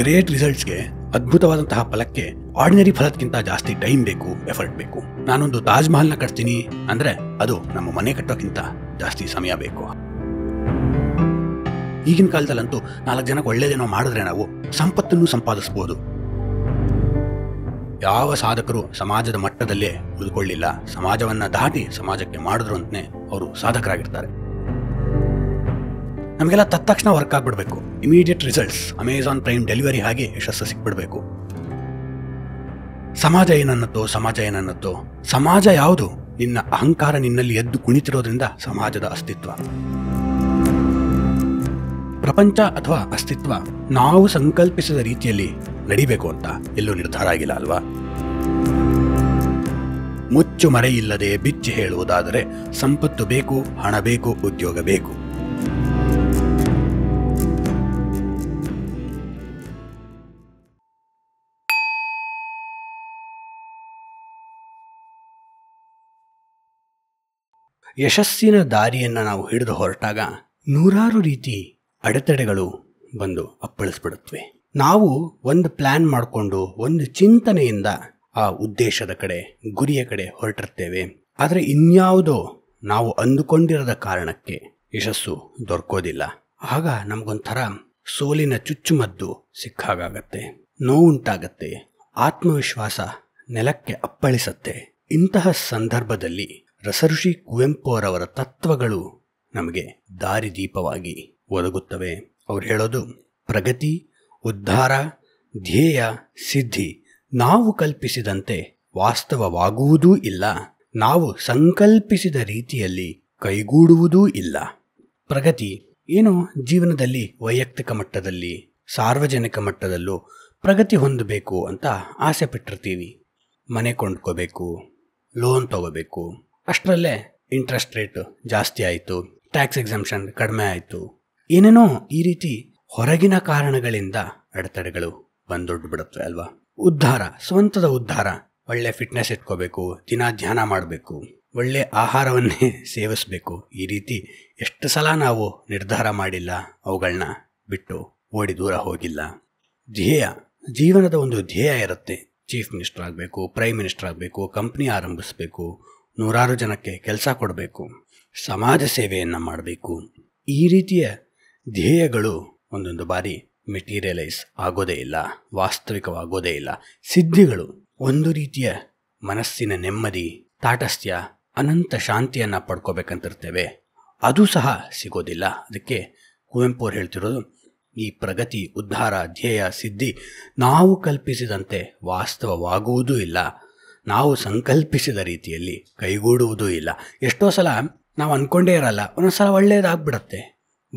great ರಿಸಲ್ಟ್ಸ್ಗೆ ಅದ್ಭುತವಾದಂತಹ ಫಲಕ್ಕೆ ordinary ಫಲಕ್ಕಿಂತ ಜಾಸ್ತಿ time ಬೇಕು ಎಫರ್ಟ್ ಬೇಕು ನಾನೊಂದು ತಾಜ್ ಮಹಲ್ನ ಕಟ್ತೀನಿ ಅಂದ್ರೆ ಅದು ನಮ್ಮ ಮನೆ ಕಟ್ಟೋಕ್ಕಿಂತ ಜಾಸ್ತಿ ಸಮಯ ಬೇಕು ಈಗಿನ ಕಾಲದಲ್ಲಂತೂ ನಾಲ್ಕು ಜನಕ್ಕೆ ಒಳ್ಳೇದೇನೋ ಮಾಡಿದ್ರೆ ನಾವು ಸಂಪತ್ತನ್ನು ಸಂಪಾದಿಸ್ಬೋದು ಯಾವ ಸಾಧಕರು ಸಮಾಜದ ಮಟ್ಟದಲ್ಲೇ ಉಳಿದುಕೊಳ್ಳಿಲ್ಲ ಸಮಾಜವನ್ನ ದಾಟಿ ಸಮಾಜಕ್ಕೆ ಮಾಡಿದ್ರು ಅಂತಲೇ ಅವರು ಸಾಧಕರಾಗಿರ್ತಾರೆ ನಮಗೆಲ್ಲ ತತ್ತಕ್ಷಣ ವರ್ಕ್ ಆಗ್ಬಿಡ್ಬೇಕು immediate results Amazon prime delivery ಹಾಗೆ ಯಶಸ್ಸು ಸಿಕ್ಬಿಡಬೇಕು ಸಮಾಜ ಏನನ್ನತ್ತೋ ಸಮಾಜ ಏನನ್ನತ್ತೋ ಸಮಾಜ ಯಾವುದು ನಿನ್ನ ಅಹಂಕಾರ ನಿನ್ನಲ್ಲಿ ಎದ್ದು ಕುಣಿತಿರೋದ್ರಿಂದ ಸಮಾಜದ ಅಸ್ತಿತ್ವ ಪ್ರಪಂಚ ಅಥವಾ ಅಸ್ತಿತ್ವ ನಾವು ಸಂಕಲ್ಪಿಸಿದ ರೀತಿಯಲ್ಲಿ ನಡಿಬೇಕು ಅಂತ ಎಲ್ಲೂ ನಿರ್ಧಾರ ಆಗಿಲ್ಲ ಅಲ್ವಾ ಮುಚ್ಚು ಮರೆಯಿಲ್ಲದೆ ಬಿಚ್ಚಿ ಹೇಳುವುದಾದರೆ ಸಂಪತ್ತು ಬೇಕು ಹಣ ಬೇಕು ಉದ್ಯೋಗ ಬೇಕು ಯಶಸ್ಸಿನ ದಾರಿಯನ್ನು ನಾವು ಹಿಡಿದು ಹೊರಟಾಗ ನೂರಾರು ರೀತಿ ಅಡೆತಡೆಗಳು ಬಂದು ಅಪ್ಪಳಿಸ್ಬಿಡುತ್ತವೆ ನಾವು ಒಂದು ಪ್ಲ್ಯಾನ್ ಮಾಡಿಕೊಂಡು ಒಂದು ಚಿಂತನೆಯಿಂದ ಆ ಉದ್ದೇಶದ ಕಡೆ ಗುರಿಯ ಕಡೆ ಹೊರಟಿರ್ತೇವೆ ಆದರೆ ಇನ್ಯಾವುದೋ ನಾವು ಅಂದುಕೊಂಡಿರದ ಕಾರಣಕ್ಕೆ ಯಶಸ್ಸು ದೊರಕೋದಿಲ್ಲ ಆಗ ನಮಗೊಂಥರ ಸೋಲಿನ ಚುಚ್ಚುಮದ್ದು ಸಿಕ್ಕಾಗತ್ತೆ ನೋವುಂಟಾಗತ್ತೆ ಆತ್ಮವಿಶ್ವಾಸ ನೆಲಕ್ಕೆ ಅಪ್ಪಳಿಸತ್ತೆ ಇಂತಹ ಸಂದರ್ಭದಲ್ಲಿ ರಸಋಷಿ ಕುವೆಂಪು ಅವರವರ ತತ್ವಗಳು ನಮಗೆ ದಾರಿದೀಪವಾಗಿ ಒದಗುತ್ತವೆ ಅವ್ರು ಹೇಳೋದು ಪ್ರಗತಿ ಉದ್ಧಾರ ಧ್ಯೇಯ ಸಿದ್ಧಿ ನಾವು ಕಲ್ಪಿಸಿದಂತೆ ವಾಸ್ತವವಾಗುವುದೂ ಇಲ್ಲ ನಾವು ಸಂಕಲ್ಪಿಸಿದ ರೀತಿಯಲ್ಲಿ ಕೈಗೂಡುವುದೂ ಇಲ್ಲ ಪ್ರಗತಿ ಏನು ಜೀವನದಲ್ಲಿ ವೈಯಕ್ತಿಕ ಮಟ್ಟದಲ್ಲಿ ಸಾರ್ವಜನಿಕ ಮಟ್ಟದಲ್ಲೂ ಪ್ರಗತಿ ಹೊಂದಬೇಕು ಅಂತ ಆಸೆ ಪಟ್ಟಿರ್ತೀವಿ ಮನೆ ಕೊಂಡ್ಕೋಬೇಕು ಲೋನ್ ತಗೋಬೇಕು ಅಷ್ಟರಲ್ಲೇ ಇಂಟ್ರೆಸ್ಟ್ ರೇಟ್ ಜಾಸ್ತಿ ಆಯಿತು ಟ್ಯಾಕ್ಸ್ ಎಕ್ಸಮ್ಷನ್ ಕಡಿಮೆ ಆಯಿತು ಏನೇನೋ ಈ ರೀತಿ ಹೊರಗಿನ ಕಾರಣಗಳಿಂದ ಅಡೆತಡೆಗಳು ಬಂದೊಡ್ಡು ಬಿಡುತ್ತವೆ ಅಲ್ವಾ ಉದ್ಧಾರ ಸ್ವಂತದ ಉದ್ಧಾರ ಒಳ್ಳೆ ಫಿಟ್ನೆಸ್ ಇಟ್ಕೋಬೇಕು ದಿನ ಧ್ಯಾನ ಮಾಡಬೇಕು ಒಳ್ಳೆ ಆಹಾರವನ್ನೇ ಸೇವಿಸಬೇಕು ಈ ರೀತಿ ಎಷ್ಟು ಸಲ ನಾವು ನಿರ್ಧಾರ ಮಾಡಿಲ್ಲ ಅವುಗಳನ್ನ ಬಿಟ್ಟು ಓಡಿ ದೂರ ಹೋಗಿಲ್ಲ ಧ್ಯೇಯ ಜೀವನದ ಒಂದು ಧ್ಯೇಯ ಇರುತ್ತೆ ಚೀಫ್ ಮಿನಿಸ್ಟರ್ ಆಗಬೇಕು ಪ್ರೈಮ್ ಮಿನಿಸ್ಟರ್ ಆಗಬೇಕು ಕಂಪ್ನಿ ಆರಂಭಿಸಬೇಕು ನೂರಾರು ಜನಕ್ಕೆ ಕೆಲಸ ಕೊಡಬೇಕು ಸಮಾಜ ಸೇವೆಯನ್ನು ಮಾಡಬೇಕು ಈ ರೀತಿಯ ಧ್ಯೇಯಗಳು ಒಂದೊಂದು ಬಾರಿ ಮೆಟೀರಿಯಲೈಸ್ ಆಗೋದೇ ಇಲ್ಲ ವಾಸ್ತವಿಕವಾಗೋದೇ ಇಲ್ಲ ಸಿದ್ಧಿಗಳು ಒಂದು ರೀತಿಯ ಮನಸ್ಸಿನ ನೆಮ್ಮದಿ ತಾಟಸ್ಥ್ಯ ಅನಂತ ಶಾಂತಿಯನ್ನು ಪಡ್ಕೋಬೇಕಂತಿರ್ತೇವೆ ಅದು ಸಹ ಸಿಗೋದಿಲ್ಲ ಅದಕ್ಕೆ ಕುವೆಂಪು ಅವರು ಹೇಳ್ತಿರೋದು ಈ ಪ್ರಗತಿ ಉದ್ಧಾರ ಧ್ಯೇಯ ಸಿದ್ಧಿ ನಾವು ಕಲ್ಪಿಸಿದಂತೆ ವಾಸ್ತವವಾಗುವುದೂ ಇಲ್ಲ ನಾವು ಸಂಕಲ್ಪಿಸಿದ ರೀತಿಯಲ್ಲಿ ಕೈಗೂಡುವುದೂ ಇಲ್ಲ ಎಷ್ಟೋ ಸಲ ನಾವು ಅಂದ್ಕೊಂಡೇ ಇರಲ್ಲ ಒಂದೊಂದ್ಸಲ ಒಳ್ಳೇದಾಗ್ಬಿಡತ್ತೆ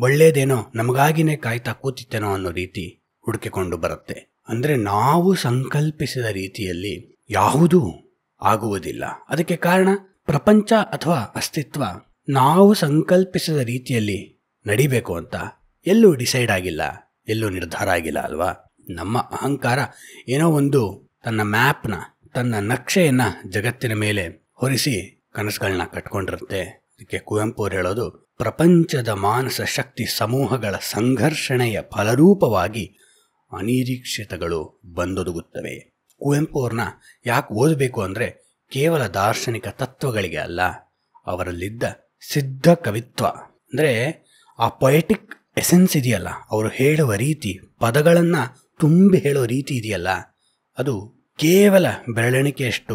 ಒಳ್ಳೇದೇನೋ ನಮಗಾಗಿನೇ ಕಾಯ್ತಾ ಕೂತಿತ್ತೇನೋ ಅನ್ನೋ ರೀತಿ ಹುಡುಕಿಕೊಂಡು ಬರುತ್ತೆ ಅಂದರೆ ನಾವು ಸಂಕಲ್ಪಿಸಿದ ರೀತಿಯಲ್ಲಿ ಯಾವುದೂ ಆಗುವುದಿಲ್ಲ ಅದಕ್ಕೆ ಕಾರಣ ಪ್ರಪಂಚ ಅಥವಾ ಅಸ್ತಿತ್ವ ನಾವು ಸಂಕಲ್ಪಿಸಿದ ರೀತಿಯಲ್ಲಿ ನಡಿಬೇಕು ಅಂತ ಎಲ್ಲೂ ಡಿಸೈಡ್ ಆಗಿಲ್ಲ ಎಲ್ಲೂ ನಿರ್ಧಾರ ಆಗಿಲ್ಲ ಅಲ್ವಾ ನಮ್ಮ ಅಹಂಕಾರ ಏನೋ ಒಂದು ತನ್ನ ಮ್ಯಾಪ್ನ ತನ್ನ ನಕ್ಷೆಯನ್ನು ಜಗತ್ತಿನ ಮೇಲೆ ಹೊರಿಸಿ ಕನಸುಗಳನ್ನ ಕಟ್ಕೊಂಡಿರುತ್ತೆ ಇದಕ್ಕೆ ಕುವೆಂಪು ಅವರು ಹೇಳೋದು ಪ್ರಪಂಚದ ಮಾನಸ ಶಕ್ತಿ ಸಮೂಹಗಳ ಸಂಘರ್ಷಣೆಯ ಫಲರೂಪವಾಗಿ ಅನಿರೀಕ್ಷಿತಗಳು ಬಂದೊದಗುತ್ತವೆ ಕುವೆಂಪು ಅವ್ರನ್ನ ಯಾಕೆ ಓದಬೇಕು ಅಂದರೆ ಕೇವಲ ದಾರ್ಶನಿಕ ತತ್ವಗಳಿಗೆ ಅಲ್ಲ ಅವರಲ್ಲಿದ್ದ ಸಿದ್ಧ ಕವಿತ್ವ ಅಂದರೆ ಆ ಪೊಯೆಟಿಕ್ ಎಸೆನ್ಸ್ ಇದೆಯಲ್ಲ ಅವರು ಹೇಳುವ ರೀತಿ ಪದಗಳನ್ನು ತುಂಬಿ ಹೇಳೋ ರೀತಿ ಇದೆಯಲ್ಲ ಅದು ಕೇವಲ ಬೆರಳೆಣಿಕೆಯಷ್ಟು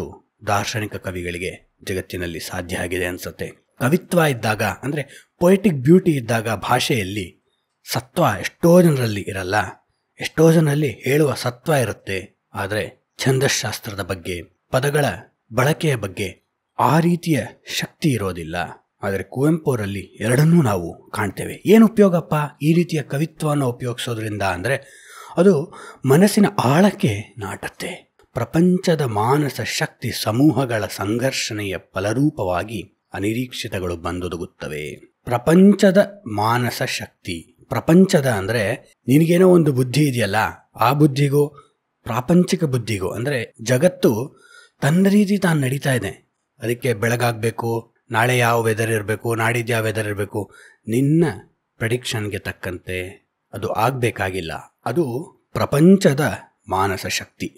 ದಾರ್ಶನಿಕ ಕವಿಗಳಿಗೆ ಜಗತ್ತಿನಲ್ಲಿ ಸಾಧ್ಯ ಆಗಿದೆ ಅನಿಸುತ್ತೆ ಕವಿತ್ವ ಇದ್ದಾಗ ಅಂದರೆ ಪೊಯಿಟಿಕ್ ಬ್ಯೂಟಿ ಇದ್ದಾಗ ಭಾಷೆಯಲ್ಲಿ ಸತ್ವ ಎಷ್ಟೋ ಜನರಲ್ಲಿ ಇರಲ್ಲ ಎಷ್ಟೋ ಜನರಲ್ಲಿ ಹೇಳುವ ಸತ್ವ ಇರುತ್ತೆ ಆದರೆ ಛಂದಶಾಸ್ತ್ರದ ಬಗ್ಗೆ ಪದಗಳ ಬಳಕೆಯ ಬಗ್ಗೆ ಆ ರೀತಿಯ ಶಕ್ತಿ ಇರೋದಿಲ್ಲ ಆದರೆ ಕುವೆಂಪು ಅವರಲ್ಲಿ ಎರಡನ್ನೂ ನಾವು ಕಾಣ್ತೇವೆ ಏನು ಉಪಯೋಗಪ್ಪ ಈ ರೀತಿಯ ಕವಿತ್ವವನ್ನು ಉಪಯೋಗಿಸೋದ್ರಿಂದ ಅಂದರೆ ಅದು ಮನಸ್ಸಿನ ಆಳಕ್ಕೆ ನಾಟತ್ತೆ ಪ್ರಪಂಚದ ಮಾನಸ ಶಕ್ತಿ ಸಮೂಹಗಳ ಸಂಘರ್ಷಣೆಯ ಫಲರೂಪವಾಗಿ ಅನಿರೀಕ್ಷಿತಗಳು ಬಂದೊದಗುತ್ತವೆ ಪ್ರಪಂಚದ ಮಾನಸ ಶಕ್ತಿ ಪ್ರಪಂಚದ ಅಂದರೆ ನಿನಗೇನೋ ಒಂದು ಬುದ್ಧಿ ಇದೆಯಲ್ಲ ಆ ಬುದ್ಧಿಗೂ ಪ್ರಾಪಂಚಿಕ ಬುದ್ಧಿಗೂ ಅಂದರೆ ಜಗತ್ತು ತನ್ನ ರೀತಿ ತಾನು ನಡೀತಾ ಇದೆ ಅದಕ್ಕೆ ಬೆಳಗಾಗಬೇಕು ನಾಳೆ ಯಾವ ವೆದರ್ ಇರಬೇಕು ನಾಡಿದ್ದು ಯಾವ ವೆದರ್ ಇರಬೇಕು ನಿನ್ನ ಪ್ರಡಿಕ್ಷನ್ಗೆ ತಕ್ಕಂತೆ ಅದು ಆಗಬೇಕಾಗಿಲ್ಲ ಅದು ಪ್ರಪಂಚದ ಮಾನಸ ಶಕ್ತಿ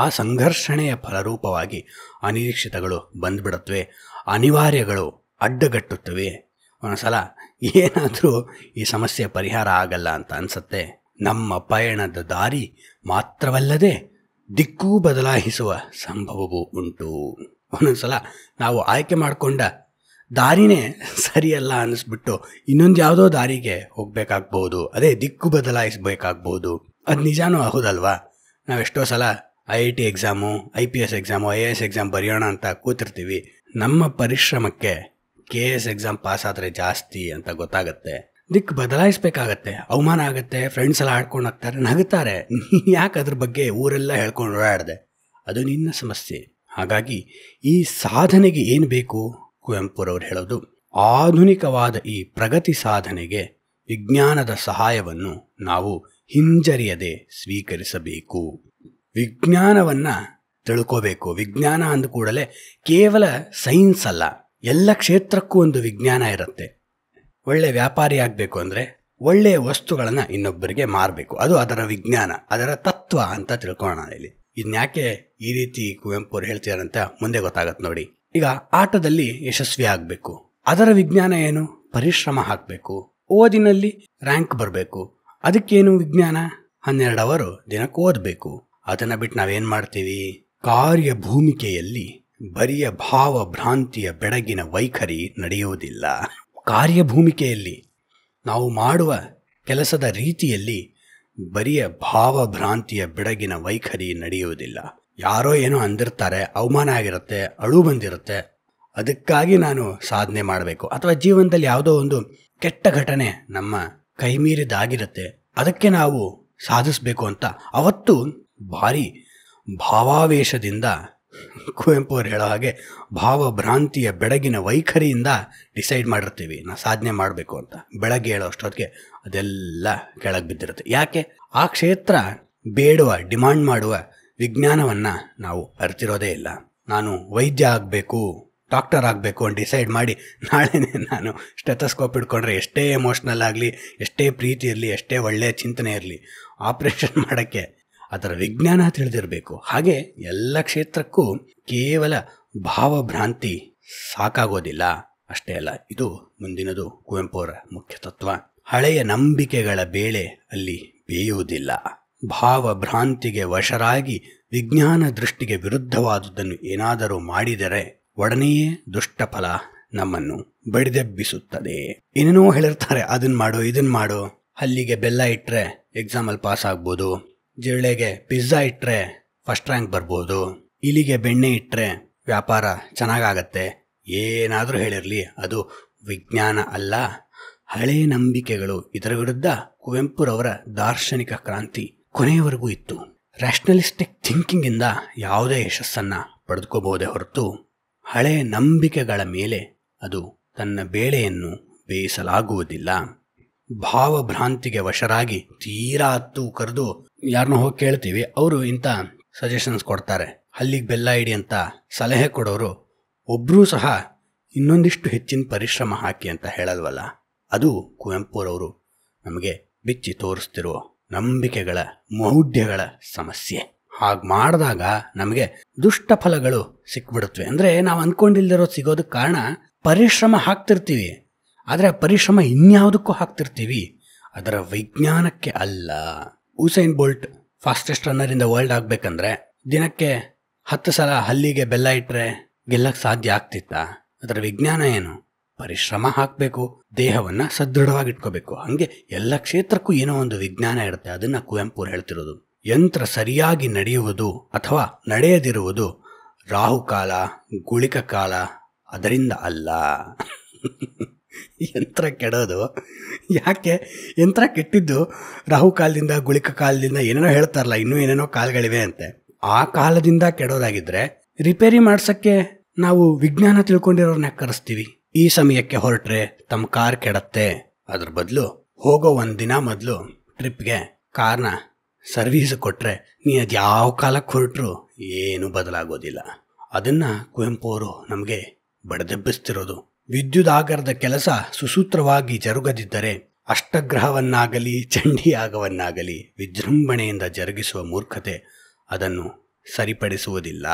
ಆ ಸಂಘರ್ಷಣೆಯ ಫಲರೂಪವಾಗಿ ಅನಿರೀಕ್ಷಿತಗಳು ಬಂದ್ಬಿಡುತ್ತವೆ ಅನಿವಾರ್ಯಗಳು ಅಡ್ಡಗಟ್ಟುತ್ತವೆ ಸಲ ಏನಾದರೂ ಈ ಸಮಸ್ಯೆ ಪರಿಹಾರ ಆಗಲ್ಲ ಅಂತ ಅನಿಸುತ್ತೆ ನಮ್ಮ ಪಯಣದ ದಾರಿ ಮಾತ್ರವಲ್ಲದೆ ದಿಕ್ಕೂ ಬದಲಾಯಿಸುವ ಸಂಭವವೂ ಉಂಟು ಸಲ ನಾವು ಆಯ್ಕೆ ಮಾಡಿಕೊಂಡ ದಾರಿನೇ ಸರಿಯಲ್ಲ ಅನ್ನಿಸ್ಬಿಟ್ಟು ಇನ್ನೊಂದು ಯಾವುದೋ ದಾರಿಗೆ ಹೋಗಬೇಕಾಗ್ಬೋದು ಅದೇ ದಿಕ್ಕು ಬದಲಾಯಿಸಬೇಕಾಗ್ಬೋದು ಅದು ನಿಜಾನೂ ಹೌದಲ್ವಾ ನಾವೆಷ್ಟೋ ಸಲ I I T exam I P S exam I A S exam ಬರೆಯೋಣ ಅಂತ ಕೂತಿರ್ತೀವಿ ನಮ್ಮ ಪರಿಶ್ರಮಕ್ಕೆ ಕೆ ಎಸ್ ಎಕ್ಸಾಮ್ ಪಾಸ್ ಆದರೆ ಜಾಸ್ತಿ ಅಂತ ಗೊತ್ತಾಗುತ್ತೆ ದಿಕ್ ಬದಲಾಯಿಸ್ಬೇಕಾಗತ್ತೆ ಅವಮಾನ ಆಗುತ್ತೆ ಫ್ರೆಂಡ್ಸ್ ಎಲ್ಲ ಆಡ್ಕೊಂಡು ಹೋಗ್ತಾರೆ ನಗುತ್ತಾರೆ ಯಾಕೆ ಅದ್ರ ಬಗ್ಗೆ ಊರೆಲ್ಲ ಹೇಳ್ಕೊಂಡು ಓಡಾಡಿದೆ ಅದು ನಿನ್ನ ಸಮಸ್ಯೆ ಹಾಗಾಗಿ ಈ ಸಾಧನೆಗೆ ಏನು ಬೇಕು ಕುವೆಂಪುರವ್ರು ಹೇಳೋದು ಆಧುನಿಕವಾದ ಈ ಪ್ರಗತಿ ಸಾಧನೆಗೆ ವಿಜ್ಞಾನದ ಸಹಾಯವನ್ನು ನಾವು ಹಿಂಜರಿಯದೆ ಸ್ವೀಕರಿಸಬೇಕು ವಿಜ್ಞಾನವನ್ನು ತಿಳ್ಕೋಬೇಕು ವಿಜ್ಞಾನ ಅಂದ ಕೂಡಲೇ ಕೇವಲ ಸೈನ್ಸ್ ಅಲ್ಲ ಎಲ್ಲ ಕ್ಷೇತ್ರಕ್ಕೂ ಒಂದು ವಿಜ್ಞಾನ ಇರುತ್ತೆ ಒಳ್ಳೆ ವ್ಯಾಪಾರಿ ಆಗಬೇಕು ಅಂದರೆ ಒಳ್ಳೆಯ ವಸ್ತುಗಳನ್ನು ಇನ್ನೊಬ್ಬರಿಗೆ ಮಾರಬೇಕು ಅದು ಅದರ ವಿಜ್ಞಾನ ಅದರ ತತ್ವ ಅಂತ ತಿಳ್ಕೊಳ್ಳೋಣ ಇಲ್ಲಿ ಇದನ್ಯಾಕೆ ಈ ರೀತಿ ಕುವೆಂಪು ಅವರು ಹೇಳ್ತಿದಾರಂತ ಮುಂದೆ ಗೊತ್ತಾಗತ್ತೆ ನೋಡಿ ಈಗ ಆಟದಲ್ಲಿ ಯಶಸ್ವಿ ಆಗಬೇಕು ಅದರ ವಿಜ್ಞಾನ ಏನು ಪರಿಶ್ರಮ ಹಾಕಬೇಕು ಓದಿನಲ್ಲಿ ರ್ಯಾಂಕ್ ಬರಬೇಕು ಅದಕ್ಕೇನು ವಿಜ್ಞಾನ ಹನ್ನೆರಡು ಅವರು ದಿನಕ್ಕೆ ಓದಬೇಕು ಅದನ್ನು ಬಿಟ್ಟು ನಾವೇನು ಮಾಡ್ತೀವಿ ಕಾರ್ಯ ಭೂಮಿಕೆಯಲ್ಲಿ ಬರಿಯ ಭಾವ ಭ್ರಾಂತಿಯ ಬೆಡಗಿನ ವೈಖರಿ ನಡೆಯುವುದಿಲ್ಲ ಕಾರ್ಯಭೂಮಿಕೆಯಲ್ಲಿ ನಾವು ಮಾಡುವ ಕೆಲಸದ ರೀತಿಯಲ್ಲಿ ಬರಿಯ ಭಾವಭ್ರಾಂತಿಯ ಬೆಡಗಿನ ವೈಖರಿ ನಡೆಯುವುದಿಲ್ಲ ಯಾರೋ ಏನೋ ಅಂದಿರ್ತಾರೆ ಅವಮಾನ ಆಗಿರುತ್ತೆ ಅಳು ಬಂದಿರುತ್ತೆ ಅದಕ್ಕಾಗಿ ನಾನು ಸಾಧನೆ ಮಾಡಬೇಕು ಅಥವಾ ಜೀವನದಲ್ಲಿ ಯಾವುದೋ ಒಂದು ಕೆಟ್ಟ ಘಟನೆ ನಮ್ಮ ಕೈ ಮೀರಿದಾಗಿರುತ್ತೆ ಅದಕ್ಕೆ ನಾವು ಸಾಧಿಸಬೇಕು ಅಂತ ಅವತ್ತು ಭಾರಿ ಭಾವಾವೇಶದಿಂದ ಕುವೆಂಪು ಅವರು ಹೇಳೋ ಹಾಗೆ ಭಾವಭ್ರಾಂತಿಯ ಬೆಳಗಿನ ವೈಖರಿಯಿಂದ ಡಿಸೈಡ್ ಮಾಡಿರ್ತೀವಿ ನಾ ಸಾಧನೆ ಮಾಡಬೇಕು ಅಂತ ಬೆಳಗ್ಗೆ ಹೇಳೋ ಅಷ್ಟೊತ್ತಿಗೆ ಅದೆಲ್ಲ ಕೆಳಗೆ ಬಿದ್ದಿರುತ್ತೆ ಯಾಕೆ ಆ ಕ್ಷೇತ್ರ ಬೇಡುವ ಡಿಮಾಂಡ್ ಮಾಡುವ ವಿಜ್ಞಾನವನ್ನು ನಾವು ಅರಿತಿರೋದೇ ಇಲ್ಲ ನಾನು ವೈದ್ಯ ಆಗಬೇಕು ಡಾಕ್ಟರ್ ಆಗಬೇಕು ಅಂತ ಡಿಸೈಡ್ ಮಾಡಿ ನಾಳೆನೇ ನಾನು ಸ್ಟೆತಸ್ಕೋಪ್ ಇಟ್ಕೊಂಡ್ರೆ ಎಷ್ಟೇ ಎಮೋಷ್ನಲ್ ಆಗಲಿ ಎಷ್ಟೇ ಪ್ರೀತಿ ಇರಲಿ ಎಷ್ಟೇ ಒಳ್ಳೆಯ ಚಿಂತನೆ ಇರಲಿ ಆಪ್ರೇಷನ್ ಮಾಡೋಕ್ಕೆ ಅದರ ವಿಜ್ಞಾನ ತಿಳಿದಿರಬೇಕು ಹಾಗೆ ಎಲ್ಲ ಕ್ಷೇತ್ರಕ್ಕೂ ಕೇವಲ ಭಾವಭ್ರಾಂತಿ ಸಾಕಾಗೋದಿಲ್ಲ ಅಷ್ಟೇ ಅಲ್ಲ ಇದು ಮುಂದಿನದು ಕುವೆಂಪು ಅವರ ಮುಖ್ಯ ತತ್ವ ಹಳೆಯ ನಂಬಿಕೆಗಳ ಬೇಳೆ ಅಲ್ಲಿ ಬೇಯುವುದಿಲ್ಲ ಭಾವಭ್ರಾಂತಿಗೆ ವಶರಾಗಿ ವಿಜ್ಞಾನ ದೃಷ್ಟಿಗೆ ವಿರುದ್ಧವಾದುದನ್ನು ಏನಾದರೂ ಮಾಡಿದರೆ ಒಡನೆಯೇ ದುಷ್ಟಫಲ ನಮ್ಮನ್ನು ಬಡಿದೆಬ್ಬಿಸುತ್ತದೆ ಏನೇನೋ ಹೇಳಿರ್ತಾರೆ ಅದನ್ನ ಮಾಡು ಇದನ್ನ ಮಾಡು ಅಲ್ಲಿಗೆ ಬೆಲ್ಲ ಇಟ್ಟರೆ ಎಕ್ಸಾಮಲ್ಲಿ ಪಾಸ್ ಆಗ್ಬೋದು ಜಿರಳೆಗೆ ಪಿಜ್ಜಾ ಇಟ್ಟರೆ ಫಸ್ಟ್ ರ್ಯಾಂಕ್ ಬರ್ಬೋದು ಇಲ್ಲಿಗೆ ಬೆಣ್ಣೆ ಇಟ್ಟರೆ ವ್ಯಾಪಾರ ಚೆನ್ನಾಗಾಗತ್ತೆ ಏನಾದರೂ ಹೇಳಿರಲಿ ಅದು ವಿಜ್ಞಾನ ಅಲ್ಲ ಹಳೇ ನಂಬಿಕೆಗಳು ಇದರ ವಿರುದ್ಧ ಕುವೆಂಪುರವರ ದಾರ್ಶನಿಕ ಕ್ರಾಂತಿ ಕೊನೆಯವರೆಗೂ ಇತ್ತು ಥಿಂಕಿಂಗ್ ಥಿಂಕಿಂಗಿಂದ ಯಾವುದೇ ಯಶಸ್ಸನ್ನು ಪಡೆದುಕೋಬಹುದೇ ಹೊರತು ಹಳೆ ನಂಬಿಕೆಗಳ ಮೇಲೆ ಅದು ತನ್ನ ಬೇಳೆಯನ್ನು ಬೇಯಿಸಲಾಗುವುದಿಲ್ಲ ಭಾವಭ್ರಾಂತಿಗೆ ವಶರಾಗಿ ತೀರಾ ಹತ್ತು ಕರೆದು ಯಾರನ್ನೋ ಹೋಗಿ ಕೇಳ್ತೀವಿ ಅವರು ಇಂಥ ಸಜೆಷನ್ಸ್ ಕೊಡ್ತಾರೆ ಅಲ್ಲಿಗೆ ಬೆಲ್ಲ ಇಡಿ ಅಂತ ಸಲಹೆ ಕೊಡೋರು ಒಬ್ಬರೂ ಸಹ ಇನ್ನೊಂದಿಷ್ಟು ಹೆಚ್ಚಿನ ಪರಿಶ್ರಮ ಹಾಕಿ ಅಂತ ಹೇಳಲ್ವಲ್ಲ ಅದು ಕುವೆಂಪುರವರು ನಮಗೆ ಬಿಚ್ಚಿ ತೋರಿಸ್ತಿರೋ ನಂಬಿಕೆಗಳ ಮೌಢ್ಯಗಳ ಸಮಸ್ಯೆ ಹಾಗೆ ಮಾಡಿದಾಗ ನಮಗೆ ದುಷ್ಟ ಫಲಗಳು ಸಿಕ್ಬಿಡುತ್ತವೆ ಅಂದರೆ ನಾವು ಅಂದ್ಕೊಂಡಿಲ್ದಿರೋ ಸಿಗೋದಕ್ಕೆ ಕಾರಣ ಪರಿಶ್ರಮ ಹಾಕ್ತಿರ್ತೀವಿ ಆದರೆ ಪರಿಶ್ರಮ ಇನ್ಯಾವುದಕ್ಕೂ ಹಾಕ್ತಿರ್ತೀವಿ ಅದರ ವಿಜ್ಞಾನಕ್ಕೆ ಅಲ್ಲ Usain Bolt fastest runner in world ಆಗಬೇಕಂದ್ರೆ ದಿನಕ್ಕೆ ಹತ್ತು ಸಲ ಹಲ್ಲಿಗೆ ಬೆಲ್ಲ ಇಟ್ಟರೆ ಗೆಲ್ಲಕ್ಕೆ ಸಾಧ್ಯ ಆಗ್ತಿತ್ತ ಅದರ ವಿಜ್ಞಾನ ಏನು ಪರಿಶ್ರಮ ಹಾಕಬೇಕು ದೇಹವನ್ನು ಸದೃಢವಾಗಿಟ್ಕೋಬೇಕು ಹಾಗೆ ಎಲ್ಲ ಕ್ಷೇತ್ರಕ್ಕೂ ಏನೋ ಒಂದು ವಿಜ್ಞಾನ ಇರುತ್ತೆ ಅದನ್ನು ಕುವೆಂಪು ಹೇಳ್ತಿರೋದು ಯಂತ್ರ ಸರಿಯಾಗಿ ನಡೆಯುವುದು ಅಥವಾ ನಡೆಯದಿರುವುದು ರಾಹುಕಾಲ ಗುಳಿಕ ಕಾಲ ಅದರಿಂದ ಅಲ್ಲ ಯಂತ್ರ ಕೆಡೋದು ಯಾಕೆ ಯಂತ್ರ ಕೆಟ್ಟಿದ್ದು ರಾಹು ಕಾಲದಿಂದ ಗುಳಿಕ ಕಾಲದಿಂದ ಏನೇನೋ ಹೇಳ್ತಾರಲ್ಲ ಇನ್ನೂ ಏನೇನೋ ಕಾಲಗಳಿವೆ ಅಂತೆ ಆ ಕಾಲದಿಂದ ಕೆಡೋದಾಗಿದ್ರೆ ರಿಪೇರಿ ಮಾಡ್ಸೋಕ್ಕೆ ನಾವು ವಿಜ್ಞಾನ ತಿಳ್ಕೊಂಡಿರೋರನ್ನ ಕರೆಸ್ತೀವಿ ಈ ಸಮಯಕ್ಕೆ ಹೊರಟ್ರೆ ತಮ್ಮ ಕಾರ್ ಕೆಡತ್ತೆ ಅದ್ರ ಬದಲು ಹೋಗೋ ಒಂದು ದಿನ ಮೊದಲು ಟ್ರಿಪ್ಗೆ ಕಾರ್ನ ಸರ್ವೀಸ್ ಕೊಟ್ಟರೆ ನೀ ಅದು ಯಾವ ಕಾಲಕ್ಕೆ ಹೊರಟ್ರು ಏನೂ ಬದಲಾಗೋದಿಲ್ಲ ಅದನ್ನು ಕುವೆಂಪು ಅವರು ನಮಗೆ ಬಡದೆಬ್ಬಿಸ್ತಿರೋದು ವಿದ್ಯುದಾಗರದ ಕೆಲಸ ಸುಸೂತ್ರವಾಗಿ ಜರುಗದಿದ್ದರೆ ಅಷ್ಟಗ್ರಹವನ್ನಾಗಲಿ ಚಂಡಿಯಾಗವನ್ನಾಗಲಿ ವಿಜೃಂಭಣೆಯಿಂದ ಜರುಗಿಸುವ ಮೂರ್ಖತೆ ಅದನ್ನು ಸರಿಪಡಿಸುವುದಿಲ್ಲ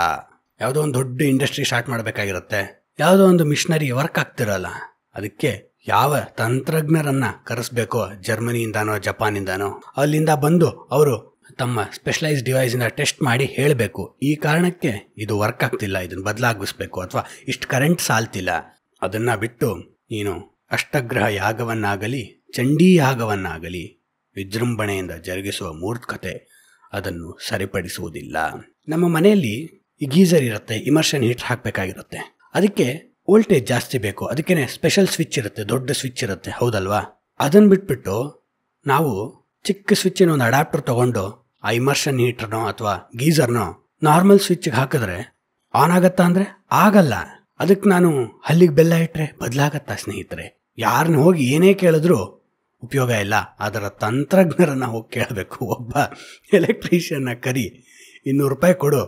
ಯಾವುದೋ ಒಂದು ದೊಡ್ಡ ಇಂಡಸ್ಟ್ರಿ ಸ್ಟಾರ್ಟ್ ಮಾಡಬೇಕಾಗಿರುತ್ತೆ ಯಾವುದೋ ಒಂದು ಮಿಷನರಿ ವರ್ಕ್ ಆಗ್ತಿರಲ್ಲ ಅದಕ್ಕೆ ಯಾವ ತಂತ್ರಜ್ಞರನ್ನ ಕರೆಸ್ಬೇಕೋ ಜರ್ಮನಿಯಿಂದನೋ ಜಪಾನಿಂದನೋ ಅಲ್ಲಿಂದ ಬಂದು ಅವರು ತಮ್ಮ ಸ್ಪೆಷಲೈಸ್ ಡಿವೈಸಿಂದ ಟೆಸ್ಟ್ ಮಾಡಿ ಹೇಳಬೇಕು ಈ ಕಾರಣಕ್ಕೆ ಇದು ವರ್ಕ್ ಆಗ್ತಿಲ್ಲ ಇದನ್ನು ಬದಲಾಗಿಸ್ಬೇಕು ಅಥವಾ ಇಷ್ಟು ಕರೆಂಟ್ ಸಾಲ್ತಿಲ್ಲ ಅದನ್ನು ಬಿಟ್ಟು ನೀನು ಅಷ್ಟಗ್ರಹ ಯಾಗವನ್ನಾಗಲಿ ಚಂಡೀಯಾಗವನ್ನಾಗಲಿ ವಿಜೃಂಭಣೆಯಿಂದ ಜರುಗಿಸುವ ಮೂರ್ಖತೆ ಅದನ್ನು ಸರಿಪಡಿಸುವುದಿಲ್ಲ ನಮ್ಮ ಮನೆಯಲ್ಲಿ ಗೀಸರ್ ಇರುತ್ತೆ ಇಮರ್ಷನ್ ಹೀಟ್ ಹಾಕಬೇಕಾಗಿರುತ್ತೆ ಅದಕ್ಕೆ ವೋಲ್ಟೇಜ್ ಜಾಸ್ತಿ ಬೇಕು ಅದಕ್ಕೇನೆ ಸ್ಪೆಷಲ್ ಸ್ವಿಚ್ ಇರುತ್ತೆ ದೊಡ್ಡ ಸ್ವಿಚ್ ಇರುತ್ತೆ ಹೌದಲ್ವಾ ಅದನ್ನು ಬಿಟ್ಬಿಟ್ಟು ನಾವು ಚಿಕ್ಕ ಸ್ವಿಚ್ಚಿನ ಒಂದು ಅಡಾಪ್ಟರ್ ತಗೊಂಡು ಆ ಇಮರ್ಷನ್ ಹೀಟರ್ನೋ ಅಥವಾ ಗೀಸರ್ನೋ ನಾರ್ಮಲ್ ಸ್ವಿಚ್ಗೆ ಹಾಕಿದ್ರೆ ಆನ್ ಆಗತ್ತಾ ಅಂದರೆ ಆಗಲ್ಲ ಅದಕ್ಕೆ ನಾನು ಅಲ್ಲಿಗೆ ಬೆಲ್ಲ ಇಟ್ಟರೆ ಬದಲಾಗತ್ತಾ ಸ್ನೇಹಿತರೆ ಯಾರನ್ನ ಹೋಗಿ ಏನೇ ಕೇಳಿದ್ರು ಉಪಯೋಗ ಇಲ್ಲ ಅದರ ತಂತ್ರಜ್ಞರನ್ನು ಹೋಗಿ ಕೇಳಬೇಕು ಒಬ್ಬ ಎಲೆಕ್ಟ್ರೀಷಿಯನ್ನ ಕರಿ ಇನ್ನೂರು ರೂಪಾಯಿ ಕೊಡು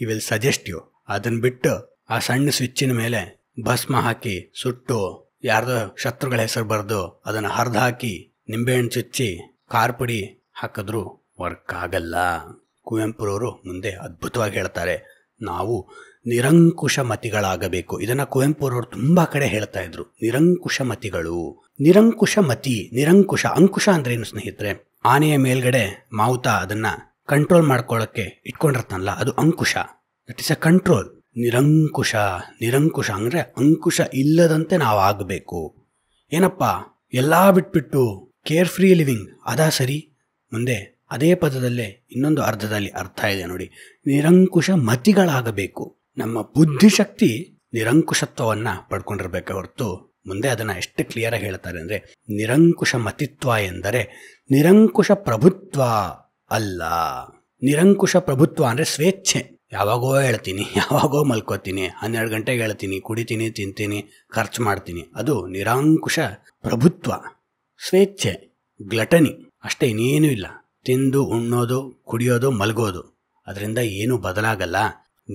ಈ ವಿಲ್ ಸಜೆಸ್ಟ್ ಯು ಅದನ್ನು ಬಿಟ್ಟು ಆ ಸಣ್ಣ ಸ್ವಿಚ್ಚಿನ ಮೇಲೆ ಭಸ್ಮ ಹಾಕಿ ಸುಟ್ಟು ಯಾರ್ದೋ ಶತ್ರುಗಳ ಹೆಸರು ಬರೆದು ಅದನ್ನು ಹರಿದು ಹಾಕಿ ನಿಂಬೆಹಣ್ಣು ಚುಚ್ಚಿ ಖಾರ ಪುಡಿ ಹಾಕಿದ್ರು ವರ್ಕ್ ಆಗಲ್ಲ ಕುವೆಂಪುರವರು ಮುಂದೆ ಅದ್ಭುತವಾಗಿ ಹೇಳ್ತಾರೆ ನಾವು ನಿರಂಕುಶ ಮತಿಗಳಾಗಬೇಕು ಇದನ್ನು ಕುವೆಂಪುರವರು ತುಂಬಾ ಕಡೆ ಹೇಳ್ತಾ ಇದ್ರು ನಿರಂಕುಶ ಮತಿಗಳು ನಿರಂಕುಶ ಮತಿ ನಿರಂಕುಶ ಅಂಕುಶ ಅಂದ್ರೆ ಏನು ಸ್ನೇಹಿತರೆ ಆನೆಯ ಮೇಲ್ಗಡೆ ಮಾವುತ ಅದನ್ನ ಕಂಟ್ರೋಲ್ ಮಾಡ್ಕೊಳ್ಳಕ್ಕೆ ಇಟ್ಕೊಂಡಿರ್ತಾನಲ್ಲ ಅದು ಅಂಕುಶ ದಟ್ ಇಸ್ ಅ ಕಂಟ್ರೋಲ್ ನಿರಂಕುಶ ನಿರಂಕುಶ ಅಂದ್ರೆ ಅಂಕುಶ ಇಲ್ಲದಂತೆ ನಾವು ಆಗಬೇಕು ಏನಪ್ಪ ಎಲ್ಲಾ ಬಿಟ್ಬಿಟ್ಟು ಕೇರ್ ಫ್ರೀ ಲಿವಿಂಗ್ ಅದಾ ಸರಿ ಮುಂದೆ ಅದೇ ಪದದಲ್ಲೇ ಇನ್ನೊಂದು ಅರ್ಧದಲ್ಲಿ ಅರ್ಥ ಇದೆ ನೋಡಿ ನಿರಂಕುಶ ಮತಿಗಳಾಗಬೇಕು ನಮ್ಮ ಬುದ್ಧಿಶಕ್ತಿ ನಿರಂಕುಶತ್ವವನ್ನು ಪಡ್ಕೊಂಡಿರ್ಬೇಕು ಹೊರತು ಮುಂದೆ ಅದನ್ನು ಎಷ್ಟು ಕ್ಲಿಯರಾಗಿ ಹೇಳ್ತಾರೆ ಅಂದರೆ ನಿರಂಕುಶ ಮತಿತ್ವ ಎಂದರೆ ನಿರಂಕುಶ ಪ್ರಭುತ್ವ ಅಲ್ಲ ನಿರಂಕುಶ ಪ್ರಭುತ್ವ ಅಂದರೆ ಸ್ವೇಚ್ಛೆ ಯಾವಾಗೋ ಹೇಳ್ತೀನಿ ಯಾವಾಗೋ ಮಲ್ಕೋತೀನಿ ಹನ್ನೆರಡು ಗಂಟೆಗೆ ಹೇಳ್ತೀನಿ ಕುಡಿತೀನಿ ತಿಂತೀನಿ ಖರ್ಚು ಮಾಡ್ತೀನಿ ಅದು ನಿರಂಕುಶ ಪ್ರಭುತ್ವ ಸ್ವೇಚ್ಛೆ ಗ್ಲಟನಿ ಅಷ್ಟೇ ಇನ್ನೇನೂ ಇಲ್ಲ ತಿಂದು ಉಣ್ಣೋದು ಕುಡಿಯೋದು ಮಲಗೋದು ಅದರಿಂದ ಏನೂ ಬದಲಾಗಲ್ಲ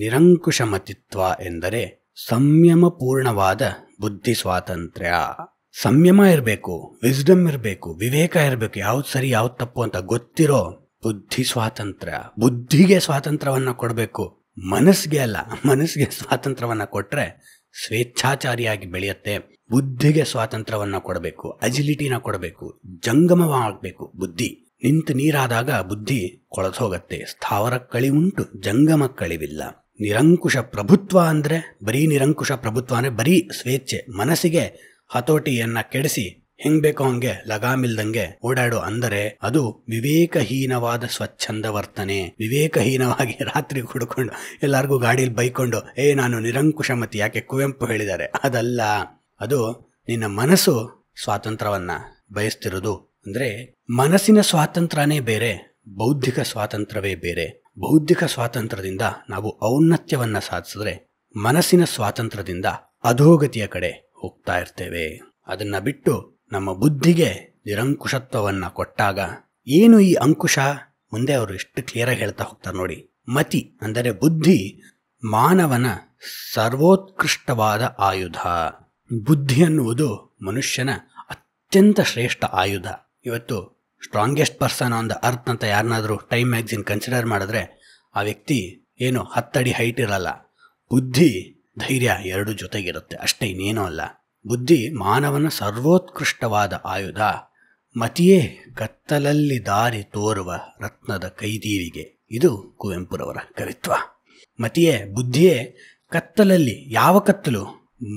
ನಿರಂಕುಶಮತಿತ್ವ ಎಂದರೆ ಸಂಯಮಪೂರ್ಣವಾದ ಬುದ್ಧಿ ಸ್ವಾತಂತ್ರ್ಯ ಸಂಯಮ ಇರಬೇಕು ವಿಸ್ಡಮ್ ಇರಬೇಕು ವಿವೇಕ ಇರಬೇಕು ಯಾವ್ದು ಸರಿ ಯಾವ್ದು ತಪ್ಪು ಅಂತ ಗೊತ್ತಿರೋ ಬುದ್ಧಿ ಸ್ವಾತಂತ್ರ್ಯ ಬುದ್ಧಿಗೆ ಸ್ವಾತಂತ್ರ್ಯವನ್ನು ಕೊಡಬೇಕು ಮನಸ್ಸಿಗೆ ಅಲ್ಲ ಮನಸ್ಸಿಗೆ ಸ್ವಾತಂತ್ರ್ಯವನ್ನು ಕೊಟ್ಟರೆ ಸ್ವೇಚ್ಛಾಚಾರಿಯಾಗಿ ಬೆಳೆಯುತ್ತೆ ಬುದ್ಧಿಗೆ ಸ್ವಾತಂತ್ರ್ಯವನ್ನು ಕೊಡಬೇಕು ಅಜಿಲಿಟಿನ ಕೊಡಬೇಕು ಜಂಗಮವಾಗಬೇಕು ಬುದ್ಧಿ ನಿಂತು ನೀರಾದಾಗ ಬುದ್ಧಿ ಕೊಳತೋಗತ್ತೆ ಜಂಗಮ ಜಂಗಮಕ್ಕಳಿವಿಲ್ಲ ನಿರಂಕುಶ ಪ್ರಭುತ್ವ ಅಂದರೆ ಬರೀ ನಿರಂಕುಶ ಪ್ರಭುತ್ವ ಅಂದರೆ ಬರೀ ಸ್ವೇಚ್ಛೆ ಮನಸ್ಸಿಗೆ ಹತೋಟಿಯನ್ನ ಕೆಡಿಸಿ ಹೆಂಗ್ ಬೇಕೋ ಹಂಗೆ ಲಗಾಮಿಲ್ದಂಗೆ ಓಡಾಡು ಅಂದರೆ ಅದು ವಿವೇಕಹೀನವಾದ ಸ್ವಚ್ಛಂದ ವರ್ತನೆ ವಿವೇಕಹೀನವಾಗಿ ರಾತ್ರಿ ಕುಡ್ಕೊಂಡು ಎಲ್ಲಾರ್ಗೂ ಗಾಡೀಲಿ ಬೈಕೊಂಡು ಏ ನಾನು ನಿರಂಕುಶಮತಿ ಯಾಕೆ ಕುವೆಂಪು ಹೇಳಿದ್ದಾರೆ ಅದಲ್ಲ ಅದು ನಿನ್ನ ಮನಸ್ಸು ಸ್ವಾತಂತ್ರ್ಯವನ್ನ ಬಯಸ್ತಿರೋದು ಅಂದರೆ ಮನಸ್ಸಿನ ಸ್ವಾತಂತ್ರ್ಯನೇ ಬೇರೆ ಬೌದ್ಧಿಕ ಸ್ವಾತಂತ್ರ್ಯವೇ ಬೇರೆ ಬೌದ್ಧಿಕ ಸ್ವಾತಂತ್ರ್ಯದಿಂದ ನಾವು ಔನ್ನತ್ಯವನ್ನು ಸಾಧಿಸಿದ್ರೆ ಮನಸ್ಸಿನ ಸ್ವಾತಂತ್ರ್ಯದಿಂದ ಅಧೋಗತಿಯ ಕಡೆ ಹೋಗ್ತಾ ಇರ್ತೇವೆ ಅದನ್ನು ಬಿಟ್ಟು ನಮ್ಮ ಬುದ್ಧಿಗೆ ನಿರಂಕುಶತ್ವವನ್ನು ಕೊಟ್ಟಾಗ ಏನು ಈ ಅಂಕುಶ ಮುಂದೆ ಅವರು ಎಷ್ಟು ಆಗಿ ಹೇಳ್ತಾ ಹೋಗ್ತಾರೆ ನೋಡಿ ಮತಿ ಅಂದರೆ ಬುದ್ಧಿ ಮಾನವನ ಸರ್ವೋತ್ಕೃಷ್ಟವಾದ ಆಯುಧ ಬುದ್ಧಿ ಅನ್ನುವುದು ಮನುಷ್ಯನ ಅತ್ಯಂತ ಶ್ರೇಷ್ಠ ಆಯುಧ ಇವತ್ತು strongest person on the earth ಅಂತ ಯಾರನ್ನಾದರೂ ಟೈಮ್ ಮ್ಯಾಗ್ಝಿನ್ ಕನ್ಸಿಡರ್ ಮಾಡಿದ್ರೆ ಆ ವ್ಯಕ್ತಿ ಏನು ಹತ್ತಡಿ ಹೈಟ್ ಇರಲ್ಲ ಬುದ್ಧಿ ಧೈರ್ಯ ಎರಡು ಜೊತೆಗಿರುತ್ತೆ ಅಷ್ಟೇ ಇನ್ನೇನೂ ಅಲ್ಲ ಬುದ್ಧಿ ಮಾನವನ ಸರ್ವೋತ್ಕೃಷ್ಟವಾದ ಆಯುಧ ಮತಿಯೇ ಕತ್ತಲಲ್ಲಿ ದಾರಿ ತೋರುವ ರತ್ನದ ಕೈದೀವಿಗೆ ಇದು ಕುವೆಂಪುರವರ ಕವಿತ್ವ ಮತಿಯೇ ಬುದ್ಧಿಯೇ ಕತ್ತಲಲ್ಲಿ ಯಾವ ಕತ್ತಲು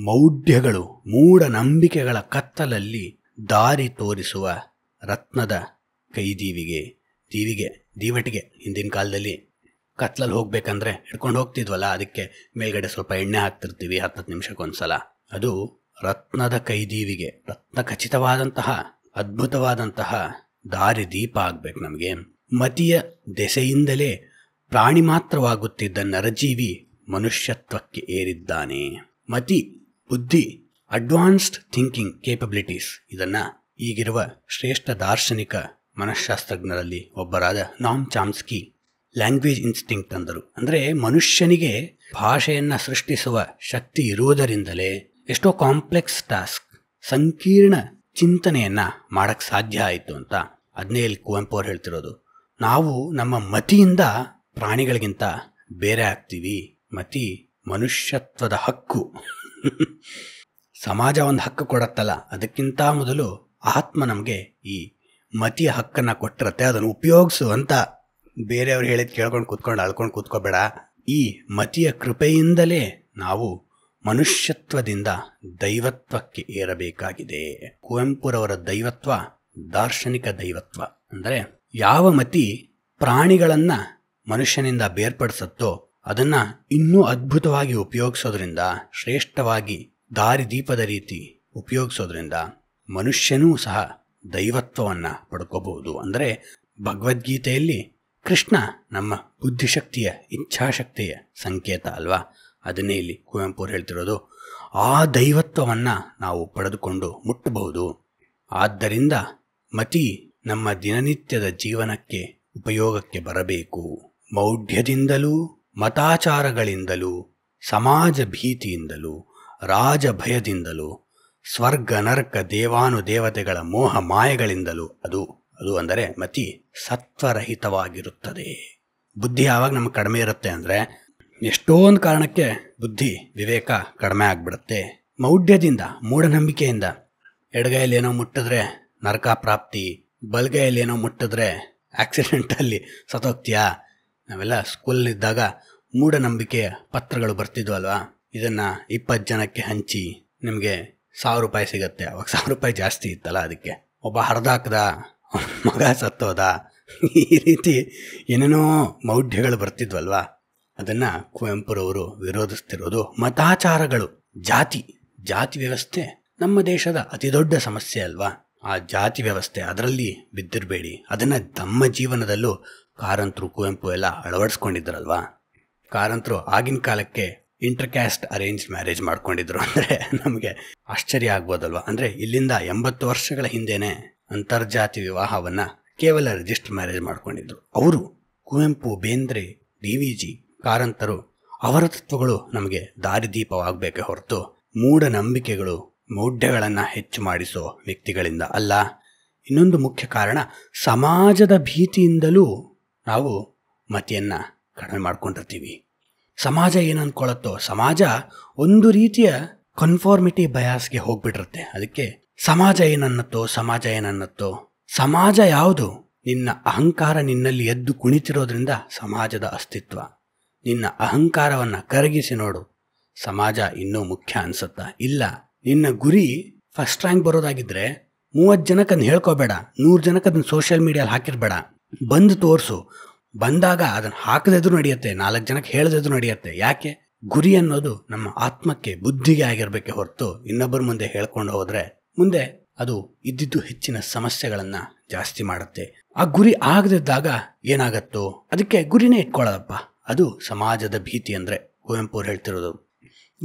ಮೌಢ್ಯಗಳು ಮೂಢನಂಬಿಕೆಗಳ ಕತ್ತಲಲ್ಲಿ ದಾರಿ ತೋರಿಸುವ ರತ್ನದ ಕೈ ದೀವಿಗೆ ದೀವಿಗೆ ದೀವಟಿಗೆ ಹಿಂದಿನ ಕಾಲದಲ್ಲಿ ಕತ್ಲಲ್ಲಿ ಹೋಗ್ಬೇಕಂದ್ರೆ ಹಿಡ್ಕೊಂಡು ಹೋಗ್ತಿದ್ವಲ್ಲ ಅದಕ್ಕೆ ಮೇಲ್ಗಡೆ ಸ್ವಲ್ಪ ಎಣ್ಣೆ ಹಾಕ್ತಿರ್ತೀವಿ ಹತ್ತು ನಿಮಿಷಕ್ಕೊಂದ್ಸಲ ಅದು ರತ್ನದ ಕೈ ದೀವಿಗೆ ರತ್ನ ಖಚಿತವಾದಂತಹ ಅದ್ಭುತವಾದಂತಹ ದಾರಿ ದೀಪ ಆಗಬೇಕು ನಮಗೆ ಮತಿಯ ದೆಸೆಯಿಂದಲೇ ಪ್ರಾಣಿ ಮಾತ್ರವಾಗುತ್ತಿದ್ದ ನರಜೀವಿ ಮನುಷ್ಯತ್ವಕ್ಕೆ ಏರಿದ್ದಾನೆ ಮತಿ ಬುದ್ಧಿ ಅಡ್ವಾನ್ಸ್ಡ್ ಥಿಂಕಿಂಗ್ ಕೇಪಬಿಲಿಟೀಸ್ ಇದನ್ನು ಈಗಿರುವ ಶ್ರೇಷ್ಠ ದಾರ್ಶನಿಕ ಮನಃಶಾಸ್ತ್ರಜ್ಞರಲ್ಲಿ ಒಬ್ಬರಾದ ನಾಮ್ ಚಾಮ್ಸ್ಕಿ ಲ್ಯಾಂಗ್ವೇಜ್ ಇನ್ಸ್ಟಿಂಕ್ಟ್ ಅಂದರು ಅಂದರೆ ಮನುಷ್ಯನಿಗೆ ಭಾಷೆಯನ್ನು ಸೃಷ್ಟಿಸುವ ಶಕ್ತಿ ಇರುವುದರಿಂದಲೇ ಎಷ್ಟೋ ಕಾಂಪ್ಲೆಕ್ಸ್ ಟಾಸ್ಕ್ ಸಂಕೀರ್ಣ ಚಿಂತನೆಯನ್ನು ಮಾಡಕ್ಕೆ ಸಾಧ್ಯ ಆಯಿತು ಅಂತ ಅದನ್ನೇ ಇಲ್ಲಿ ಕುವೆಂಪು ಅವ್ರು ಹೇಳ್ತಿರೋದು ನಾವು ನಮ್ಮ ಮತಿಯಿಂದ ಪ್ರಾಣಿಗಳಿಗಿಂತ ಬೇರೆ ಆಗ್ತೀವಿ ಮತಿ ಮನುಷ್ಯತ್ವದ ಹಕ್ಕು ಸಮಾಜ ಒಂದು ಹಕ್ಕು ಕೊಡತ್ತಲ್ಲ ಅದಕ್ಕಿಂತ ಮೊದಲು ಆತ್ಮ ನಮಗೆ ಈ ಮತಿಯ ಹಕ್ಕನ್ನು ಕೊಟ್ಟಿರತ್ತೆ ಅದನ್ನು ಉಪಯೋಗಿಸು ಅಂತ ಬೇರೆಯವ್ರು ಹೇಳಿದ ಕೇಳ್ಕೊಂಡು ಕೂತ್ಕೊಂಡು ಅಳ್ಕೊಂಡು ಕೂತ್ಕೋಬೇಡ ಈ ಮತಿಯ ಕೃಪೆಯಿಂದಲೇ ನಾವು ಮನುಷ್ಯತ್ವದಿಂದ ದೈವತ್ವಕ್ಕೆ ಏರಬೇಕಾಗಿದೆ ಕುವೆಂಪುರವರ ದೈವತ್ವ ದಾರ್ಶನಿಕ ದೈವತ್ವ ಅಂದರೆ ಯಾವ ಮತಿ ಪ್ರಾಣಿಗಳನ್ನು ಮನುಷ್ಯನಿಂದ ಬೇರ್ಪಡಿಸುತ್ತೋ ಅದನ್ನು ಇನ್ನೂ ಅದ್ಭುತವಾಗಿ ಉಪಯೋಗಿಸೋದ್ರಿಂದ ಶ್ರೇಷ್ಠವಾಗಿ ದಾರಿದೀಪದ ರೀತಿ ಉಪಯೋಗಿಸೋದ್ರಿಂದ ಮನುಷ್ಯನೂ ಸಹ ದೈವತ್ವವನ್ನು ಪಡ್ಕೋಬಹುದು ಅಂದರೆ ಭಗವದ್ಗೀತೆಯಲ್ಲಿ ಕೃಷ್ಣ ನಮ್ಮ ಬುದ್ಧಿಶಕ್ತಿಯ ಇಚ್ಛಾಶಕ್ತಿಯ ಸಂಕೇತ ಅಲ್ವಾ ಅದನ್ನೇ ಇಲ್ಲಿ ಕುವೆಂಪುರು ಹೇಳ್ತಿರೋದು ಆ ದೈವತ್ವವನ್ನು ನಾವು ಪಡೆದುಕೊಂಡು ಮುಟ್ಟಬಹುದು ಆದ್ದರಿಂದ ಮತಿ ನಮ್ಮ ದಿನನಿತ್ಯದ ಜೀವನಕ್ಕೆ ಉಪಯೋಗಕ್ಕೆ ಬರಬೇಕು ಮೌಢ್ಯದಿಂದಲೂ ಮತಾಚಾರಗಳಿಂದಲೂ ಸಮಾಜ ಭೀತಿಯಿಂದಲೂ ರಾಜಭಯದಿಂದಲೂ ಸ್ವರ್ಗ ನರಕ ದೇವಾನುದೇವತೆಗಳ ಮೋಹ ಮಾಯಗಳಿಂದಲೂ ಅದು ಅದು ಅಂದರೆ ಮತಿ ಸತ್ವರಹಿತವಾಗಿರುತ್ತದೆ ಬುದ್ಧಿ ಯಾವಾಗ ನಮ್ಗೆ ಕಡಿಮೆ ಇರುತ್ತೆ ಅಂದರೆ ಎಷ್ಟೊಂದು ಕಾರಣಕ್ಕೆ ಬುದ್ಧಿ ವಿವೇಕ ಕಡಿಮೆ ಆಗಿಬಿಡುತ್ತೆ ಮೌಢ್ಯದಿಂದ ಮೂಢನಂಬಿಕೆಯಿಂದ ಎಡಗೈಯಲ್ಲಿ ಏನೋ ಮುಟ್ಟಿದ್ರೆ ನರಕ ಪ್ರಾಪ್ತಿ ಬಲಗೈಯಲ್ಲಿ ಏನೋ ಮುಟ್ಟಿದ್ರೆ ಆಕ್ಸಿಡೆಂಟಲ್ಲಿ ಸತೋಕ್ತಿಯ ನಾವೆಲ್ಲ ಸ್ಕೂಲ್ನಿದ್ದಾಗ ಮೂಢನಂಬಿಕೆಯ ಪತ್ರಗಳು ಬರ್ತಿದ್ವು ಅಲ್ವಾ ಇದನ್ನು ಇಪ್ಪತ್ತು ಜನಕ್ಕೆ ಹಂಚಿ ನಿಮಗೆ ಸಾವಿರ ರೂಪಾಯಿ ಸಿಗತ್ತೆ ಅವಾಗ ಸಾವಿರ ರೂಪಾಯಿ ಜಾಸ್ತಿ ಇತ್ತಲ್ಲ ಅದಕ್ಕೆ ಒಬ್ಬ ಹರಿದಾಕ್ದ ಮಗ ಸತ್ತೋದ ಈ ರೀತಿ ಏನೇನೋ ಮೌಢ್ಯಗಳು ಬರ್ತಿದ್ವಲ್ವಾ ಅದನ್ನು ಕುವೆಂಪುರವರು ವಿರೋಧಿಸ್ತಿರೋದು ಮತಾಚಾರಗಳು ಜಾತಿ ಜಾತಿ ವ್ಯವಸ್ಥೆ ನಮ್ಮ ದೇಶದ ಅತಿ ದೊಡ್ಡ ಸಮಸ್ಯೆ ಅಲ್ವಾ ಆ ಜಾತಿ ವ್ಯವಸ್ಥೆ ಅದರಲ್ಲಿ ಬಿದ್ದಿರಬೇಡಿ ಅದನ್ನು ತಮ್ಮ ಜೀವನದಲ್ಲೂ ಕಾರಂತರು ಕುವೆಂಪು ಎಲ್ಲ ಅಳವಡಿಸ್ಕೊಂಡಿದ್ದರಲ್ವಾ ಕಾರಂತರು ಆಗಿನ ಕಾಲಕ್ಕೆ ಇಂಟರ್ ಕ್ಯಾಸ್ಟ್ ಅರೇಂಜ್ ಮ್ಯಾರೇಜ್ ಮಾಡ್ಕೊಂಡಿದ್ರು ಅಂದರೆ ನಮಗೆ ಆಶ್ಚರ್ಯ ಆಗ್ಬೋದಲ್ವ ಅಂದರೆ ಇಲ್ಲಿಂದ ಎಂಬತ್ತು ವರ್ಷಗಳ ಹಿಂದೆನೆ ಅಂತರ್ಜಾತಿ ವಿವಾಹವನ್ನು ಕೇವಲ ರಿಜಿಸ್ಟರ್ ಮ್ಯಾರೇಜ್ ಮಾಡ್ಕೊಂಡಿದ್ರು ಅವರು Kuvempu Bendre D V G ಕಾರಂತರು ಅವರ ತತ್ವಗಳು ನಮಗೆ ದಾರಿದೀಪವಾಗಬೇಕೇ ಹೊರತು ಮೂಢನಂಬಿಕೆಗಳು ಮೌಢ್ಯಗಳನ್ನು ಹೆಚ್ಚು ಮಾಡಿಸೋ ವ್ಯಕ್ತಿಗಳಿಂದ ಅಲ್ಲ ಇನ್ನೊಂದು ಮುಖ್ಯ ಕಾರಣ ಸಮಾಜದ ಭೀತಿಯಿಂದಲೂ ನಾವು ಮತಿಯನ್ನು ಕಡಿಮೆ ಮಾಡ್ಕೊಂಡಿರ್ತೀವಿ ಸಮಾಜ ಏನು ಅಂದ್ಕೊಳತ್ತೋ ಸಮಾಜ ಒಂದು ರೀತಿಯ ಕನ್ಫಾರ್ಮಿಟಿ ಬಯಾಸ್ಗೆ ಹೋಗ್ಬಿಟ್ಟಿರುತ್ತೆ ಅದಕ್ಕೆ ಸಮಾಜ ಏನನ್ನತ್ತೋ ಸಮಾಜ ಏನನ್ನತ್ತೋ ಸಮಾಜ ಯಾವುದು ನಿನ್ನ ಅಹಂಕಾರ ನಿನ್ನಲ್ಲಿ ಎದ್ದು ಕುಣಿತಿರೋದ್ರಿಂದ ಸಮಾಜದ ಅಸ್ತಿತ್ವ ನಿನ್ನ ಅಹಂಕಾರವನ್ನು ಕರಗಿಸಿ ನೋಡು ಸಮಾಜ ಇನ್ನೂ ಮುಖ್ಯ ಅನ್ಸುತ್ತಾ ಇಲ್ಲ ನಿನ್ನ ಗುರಿ ಫಸ್ಟ್ ರ್ಯಾಂಕ್ ಬರೋದಾಗಿದ್ರೆ ಮೂವತ್ತು ಜನಕ್ಕೆ ಅದನ್ನ ಹೇಳ್ಕೋಬೇಡ ನೂರು ಜನಕ್ಕೆ ಅದನ್ನ ಸೋಷಿಯಲ್ ಮೀಡಿಯಲ್ಲಿ ಹಾಕಿರಬೇಡ ಬಂದು ತೋರಿಸು ಬಂದಾಗ ಅದನ್ನು ಹಾಕದಿದ್ರು ನಡೆಯುತ್ತೆ ನಾಲ್ಕು ಜನಕ್ಕೆ ಹೇಳದಿದ್ರು ನಡೆಯುತ್ತೆ ಯಾಕೆ ಗುರಿ ಅನ್ನೋದು ನಮ್ಮ ಆತ್ಮಕ್ಕೆ ಬುದ್ಧಿಗೆ ಆಗಿರಬೇಕೆ ಹೊರತು ಇನ್ನೊಬ್ಬರ ಮುಂದೆ ಹೇಳ್ಕೊಂಡು ಹೋದ್ರೆ ಮುಂದೆ ಅದು ಇದ್ದಿದ್ದು ಹೆಚ್ಚಿನ ಸಮಸ್ಯೆಗಳನ್ನ ಜಾಸ್ತಿ ಮಾಡುತ್ತೆ ಆ ಗುರಿ ಆಗದಿದ್ದಾಗ ಏನಾಗತ್ತೋ ಅದಕ್ಕೆ ಗುರಿನೇ ಇಟ್ಕೊಳ್ಳಲ್ಲಪ್ಪ ಅದು ಸಮಾಜದ ಭೀತಿ ಅಂದ್ರೆ ಕುವೆಂಪು ಹೇಳ್ತಿರೋದು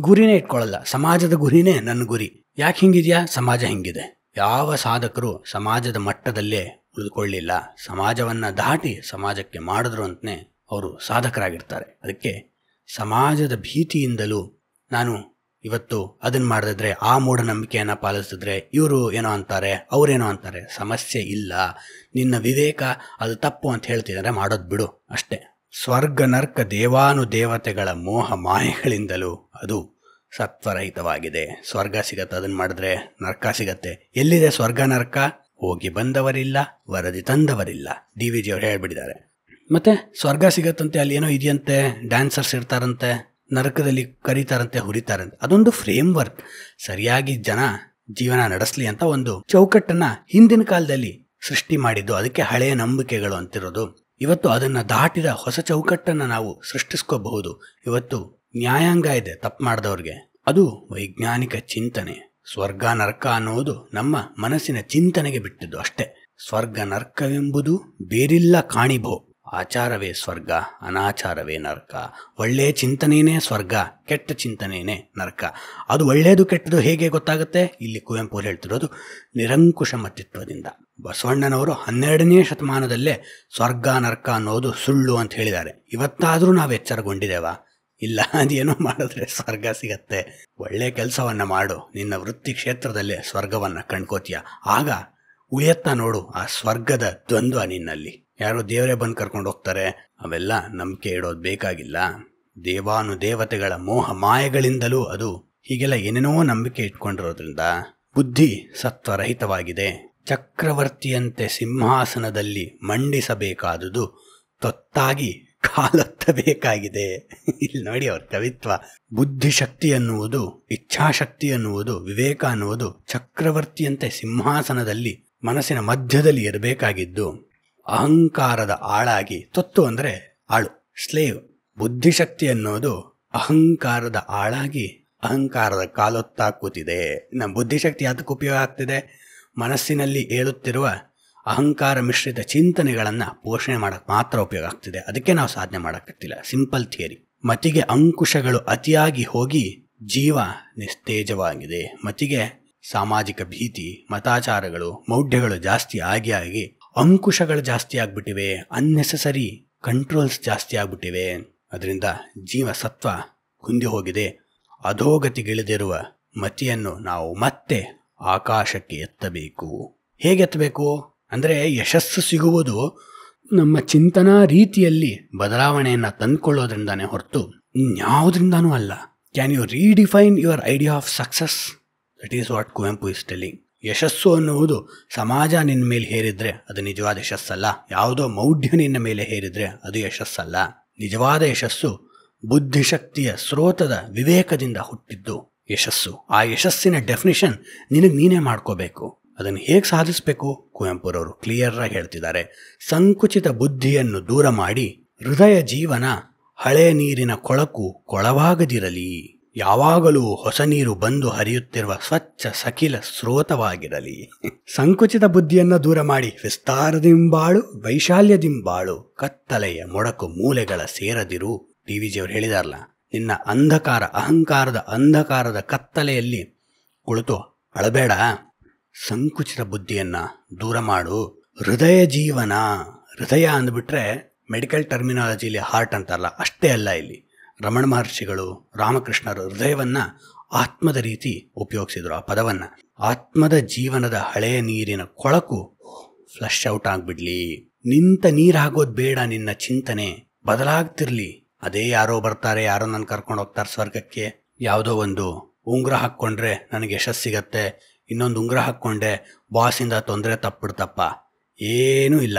ಗುರಿನೇ ಇಟ್ಕೊಳ್ಳಲ್ಲ ಸಮಾಜದ ಗುರಿನೇ ನನ್ನ ಗುರಿ ಯಾಕೆ ಹಿಂಗಿದೆಯಾ ಸಮಾಜ ಹಿಂಗಿದೆ ಯಾವ ಸಾಧಕರು ಸಮಾಜದ ಮಟ್ಟದಲ್ಲೇ ಉಳಿದುಕೊಳ್ಳಿಲ್ಲ ಸಮಾಜವನ್ನು ದಾಟಿ ಸಮಾಜಕ್ಕೆ ಮಾಡಿದ್ರು ಅಂತಲೇ ಅವರು ಸಾಧಕರಾಗಿರ್ತಾರೆ ಅದಕ್ಕೆ ಸಮಾಜದ ಭೀತಿಯಿಂದಲೂ ನಾನು ಇವತ್ತು ಅದನ್ನು ಮಾಡಿದ್ರೆ ಆ ಮೂಢನಂಬಿಕೆಯನ್ನು ಪಾಲಿಸಿದ್ರೆ ಇವರು ಏನೋ ಅಂತಾರೆ ಅವರೇನೋ ಅಂತಾರೆ ಸಮಸ್ಯೆ ಇಲ್ಲ ನಿನ್ನ ವಿವೇಕ ಅದು ತಪ್ಪು ಅಂತ ಹೇಳ್ತಿದ್ದಾರೆ ಮಾಡೋದು ಬಿಡು ಅಷ್ಟೇ ಸ್ವರ್ಗ ನರ್ಕ ದೇವಾನು ದೇವತೆಗಳ ಮೋಹ ಮಾಯೆಗಳಿಂದಲೂ ಅದು ಸತ್ವರಹಿತವಾಗಿದೆ ಸ್ವರ್ಗ ಸಿಗತ್ತೆ ಅದನ್ನು ಮಾಡಿದ್ರೆ ನರ್ಕ ಸಿಗತ್ತೆ ಎಲ್ಲಿದೆ ಸ್ವರ್ಗ ನರ್ಕ ಹೋಗಿ ಬಂದವರಿಲ್ಲ ವರದಿ ತಂದವರಿಲ್ಲ ಡಿ ವಿ ಜಿ ಅವ್ರು ಹೇಳ್ಬಿಟ್ಟಿದ್ದಾರೆ ಮತ್ತೆ ಸ್ವರ್ಗ ಸಿಗತ್ತಂತೆ ಅಲ್ಲಿ ಏನೋ ಇದೆಯಂತೆ ಡ್ಯಾನ್ಸರ್ಸ್ ಇರ್ತಾರಂತೆ ನರಕದಲ್ಲಿ ಕರೀತಾರಂತೆ ಹುರಿತಾರಂತೆ ಅದೊಂದು ಫ್ರೇಮ್ ವರ್ಕ್ ಸರಿಯಾಗಿ ಜನ ಜೀವನ ನಡೆಸಲಿ ಅಂತ ಒಂದು ಚೌಕಟ್ಟನ್ನ ಹಿಂದಿನ ಕಾಲದಲ್ಲಿ ಸೃಷ್ಟಿ ಮಾಡಿದ್ದು ಅದಕ್ಕೆ ಹಳೆಯ ನಂಬಿಕೆಗಳು ಅಂತಿರೋದು ಇವತ್ತು ಅದನ್ನು ದಾಟಿದ ಹೊಸ ಚೌಕಟ್ಟನ್ನು ನಾವು ಸೃಷ್ಟಿಸ್ಕೋಬಹುದು ಇವತ್ತು ನ್ಯಾಯಾಂಗ ಇದೆ ತಪ್ಪು ಮಾಡಿದವ್ರಿಗೆ ಅದು ವೈಜ್ಞಾನಿಕ ಚಿಂತನೆ ಸ್ವರ್ಗ ನರ್ಕ ಅನ್ನೋದು ನಮ್ಮ ಮನಸ್ಸಿನ ಚಿಂತನೆಗೆ ಬಿಟ್ಟಿದ್ದು ಅಷ್ಟೇ ಸ್ವರ್ಗ ನರ್ಕವೆಂಬುದು ಬೇರಿಲ್ಲ ಕಾಣಿಭೋ ಆಚಾರವೇ ಸ್ವರ್ಗ ಅನಾಚಾರವೇ ನರ್ಕ ಒಳ್ಳೆಯ ಚಿಂತನೆಯೇ ಸ್ವರ್ಗ ಕೆಟ್ಟ ಚಿಂತನೆಯೇ ನರ್ಕ ಅದು ಒಳ್ಳೆಯದು ಕೆಟ್ಟದು ಹೇಗೆ ಗೊತ್ತಾಗುತ್ತೆ ಇಲ್ಲಿ ಕುವೆಂಪು ಹೇಳ್ತಿರೋದು ನಿರಂಕುಶ ಮತಿತ್ವದಿಂದ ಬಸವಣ್ಣನವರು ಹನ್ನೆರಡನೇ ಶತಮಾನದಲ್ಲೇ ಸ್ವರ್ಗ ನರ್ಕ ಅನ್ನೋದು ಸುಳ್ಳು ಅಂತ ಹೇಳಿದ್ದಾರೆ ಇವತ್ತಾದರೂ ನಾವು ಎಚ್ಚರಗೊಂಡಿದ್ದೇವಾ ಇಲ್ಲ ಅದೇನೋ ಮಾಡಿದ್ರೆ ಸ್ವರ್ಗ ಸಿಗತ್ತೆ ಒಳ್ಳೆ ಕೆಲಸವನ್ನು ಮಾಡು ನಿನ್ನ ವೃತ್ತಿ ಕ್ಷೇತ್ರದಲ್ಲೇ ಸ್ವರ್ಗವನ್ನು ಕಂಡ್ಕೋತೀಯ ಆಗ ಉಳಿಯತ್ತ ನೋಡು ಆ ಸ್ವರ್ಗದ ದ್ವಂದ್ವ ನಿನ್ನಲ್ಲಿ ಯಾರೋ ದೇವರೇ ಬಂದು ಕರ್ಕೊಂಡು ಹೋಗ್ತಾರೆ ಅವೆಲ್ಲ ನಂಬಿಕೆ ಇಡೋದು ಬೇಕಾಗಿಲ್ಲ ದೇವಾನು ದೇವತೆಗಳ ಮೋಹ ಮಾಯಗಳಿಂದಲೂ ಅದು ಹೀಗೆಲ್ಲ ಏನೇನೋ ನಂಬಿಕೆ ಇಟ್ಕೊಂಡಿರೋದ್ರಿಂದ ಬುದ್ಧಿ ಸತ್ವರಹಿತವಾಗಿದೆ ಚಕ್ರವರ್ತಿಯಂತೆ ಸಿಂಹಾಸನದಲ್ಲಿ ಮಂಡಿಸಬೇಕಾದುದು ತೊತ್ತಾಗಿ ಕಾಲೊತ್ತಬೇಕಾಗಿದೆ ಇಲ್ಲಿ ನೋಡಿ ಅವ್ರ ಕವಿತ್ವ ಬುದ್ಧಿಶಕ್ತಿ ಅನ್ನುವುದು ಇಚ್ಛಾಶಕ್ತಿ ಅನ್ನುವುದು ವಿವೇಕ ಅನ್ನುವುದು ಚಕ್ರವರ್ತಿಯಂತೆ ಸಿಂಹಾಸನದಲ್ಲಿ ಮನಸ್ಸಿನ ಮಧ್ಯದಲ್ಲಿ ಇರಬೇಕಾಗಿದ್ದು ಅಹಂಕಾರದ ಆಳಾಗಿ ತೊತ್ತು ಅಂದರೆ ಆಳು ಸ್ಲೇವ್ ಬುದ್ಧಿಶಕ್ತಿ ಅನ್ನೋದು ಅಹಂಕಾರದ ಆಳಾಗಿ ಅಹಂಕಾರದ ಕಾಲೊತ್ತಾ ಕೂತಿದೆ ನಮ್ಮ ಬುದ್ಧಿಶಕ್ತಿ ಅದಕ್ಕೆ ಉಪಯೋಗ ಆಗ್ತಿದೆ ಮನಸ್ಸಿನಲ್ಲಿ ಏಳುತ್ತಿರುವ ಅಹಂಕಾರ ಮಿಶ್ರಿತ ಚಿಂತನೆಗಳನ್ನು ಪೋಷಣೆ ಮಾಡೋಕ್ಕೆ ಮಾತ್ರ ಉಪಯೋಗ ಆಗ್ತಿದೆ ಅದಕ್ಕೆ ನಾವು ಸಾಧನೆ ಮಾಡೋಕ್ಕಾಗ್ತಿಲ್ಲ ಸಿಂಪಲ್ ಥಿಯರಿ ಮತಿಗೆ ಅಂಕುಶಗಳು ಅತಿಯಾಗಿ ಹೋಗಿ ಜೀವ ನಿಸ್ತೇಜವಾಗಿದೆ ಮತಿಗೆ ಸಾಮಾಜಿಕ ಭೀತಿ ಮತಾಚಾರಗಳು ಮೌಢ್ಯಗಳು ಜಾಸ್ತಿ ಆಗಿ ಆಗಿ ಅಂಕುಶಗಳು ಜಾಸ್ತಿ ಆಗ್ಬಿಟ್ಟಿವೆ ಅನ್ನೆಸೆಸರಿ ಕಂಟ್ರೋಲ್ಸ್ ಜಾಸ್ತಿ ಆಗ್ಬಿಟ್ಟಿವೆ ಅದರಿಂದ ಜೀವ ಸತ್ವ ಕುಂದಿ ಹೋಗಿದೆ ಅಧೋಗತಿಗಿಳಿದಿರುವ ಮತಿಯನ್ನು ನಾವು ಮತ್ತೆ ಆಕಾಶಕ್ಕೆ ಎತ್ತಬೇಕು ಹೇಗೆ ಎತ್ತಬೇಕು ಅಂದರೆ ಯಶಸ್ಸು ಸಿಗುವುದು ನಮ್ಮ ಚಿಂತನಾ ರೀತಿಯಲ್ಲಿ ಬದಲಾವಣೆಯನ್ನು ತಂದುಕೊಳ್ಳೋದ್ರಿಂದಾನೇ ಹೊರತು ಯಾವುದರಿಂದನೂ ಅಲ್ಲ can you redefine your idea of success that is what Kuvempu is telling ಯಶಸ್ಸು ಅನ್ನುವುದು ಸಮಾಜ ನಿನ್ನ ಮೇಲೆ ಹೇರಿದರೆ ಅದು ನಿಜವಾದ ಯಶಸ್ಸಲ್ಲ ಯಾವುದೋ ಮೌಢ್ಯ ನಿನ್ನ ಮೇಲೆ ಹೇರಿದರೆ ಅದು ಯಶಸ್ಸಲ್ಲ ನಿಜವಾದ ಯಶಸ್ಸು ಬುದ್ಧಿಶಕ್ತಿಯ ಸ್ರೋತದ ವಿವೇಕದಿಂದ ಹುಟ್ಟಿದ್ದು ಯಶಸ್ಸು ಆ ಯಶಸ್ಸಿನ ಡೆಫಿನಿಷನ್ ನಿನಗೆ ನೀನೇ ಮಾಡ್ಕೋಬೇಕು ಅದನ್ನು ಹೇಗೆ ಸಾಧಿಸಬೇಕು ಕುವೆಂಪುರವರು ಆಗಿ ಹೇಳ್ತಿದ್ದಾರೆ ಸಂಕುಚಿತ ಬುದ್ಧಿಯನ್ನು ದೂರ ಮಾಡಿ ಹೃದಯ ಜೀವನ ಹಳೆಯ ನೀರಿನ ಕೊಳಕು ಕೊಳವಾಗದಿರಲಿ ಯಾವಾಗಲೂ ಹೊಸ ನೀರು ಬಂದು ಹರಿಯುತ್ತಿರುವ ಸ್ವಚ್ಛ ಸಖಿಲ ಸ್ರೋತವಾಗಿರಲಿ ಸಂಕುಚಿತ ಬುದ್ಧಿಯನ್ನು ದೂರ ಮಾಡಿ ವಿಸ್ತಾರದಿಂಬಾಳು ವೈಶಾಲ್ಯದಿಂಬಾಳು ಕತ್ತಲೆಯ ಮೊಡಕು ಮೂಲೆಗಳ ಸೇರದಿರು ಡಿ ವಿ ಜಿಯವರು ಹೇಳಿದಾರಲ್ಲ ನಿನ್ನ ಅಂಧಕಾರ ಅಹಂಕಾರದ ಅಂಧಕಾರದ ಕತ್ತಲೆಯಲ್ಲಿ ಕುಳಿತು ಅಳಬೇಡ ಸಂಕುಚಿತ ಬುದ್ಧಿಯನ್ನು ದೂರ ಮಾಡು ಹೃದಯ ಜೀವನ ಹೃದಯ ಅಂದ್ಬಿಟ್ರೆ ಮೆಡಿಕಲ್ ಟರ್ಮಿನಾಲಜಿಲಿ ಹಾರ್ಟ್ ಅಂತಾರಲ್ಲ ಅಷ್ಟೇ ಅಲ್ಲ ಇಲ್ಲಿ ರಮಣ ಮಹರ್ಷಿಗಳು ರಾಮಕೃಷ್ಣರು ಹೃದಯವನ್ನು ಆತ್ಮದ ರೀತಿ ಉಪಯೋಗಿಸಿದರು ಆ ಪದವನ್ನು ಆತ್ಮದ ಜೀವನದ ಹಳೆಯ ನೀರಿನ ಕೊಳಕು ಫ್ಲಶ್ ಔಟ್ ಆಗಿಬಿಡ್ಲಿ ನಿಂತ ನೀರು ಬೇಡ ನಿನ್ನ ಚಿಂತನೆ ಬದಲಾಗ್ತಿರ್ಲಿ ಅದೇ ಯಾರೋ ಬರ್ತಾರೆ ಯಾರೋ ನನ್ನ ಕರ್ಕೊಂಡು ಹೋಗ್ತಾರೆ ಸ್ವರ್ಗಕ್ಕೆ ಯಾವುದೋ ಒಂದು ಉಂಗುರ ಹಾಕ್ಕೊಂಡ್ರೆ ನನಗೆ ಯಶಸ್ಸು ಸಿಗತ್ತೆ ಇನ್ನೊಂದು ಉಂಗುರ ಹಾಕ್ಕೊಂಡೆ ಬಾಸಿಂದ ತೊಂದರೆ ತಪ್ಪಿಡ್ತಪ್ಪ ಏನೂ ಇಲ್ಲ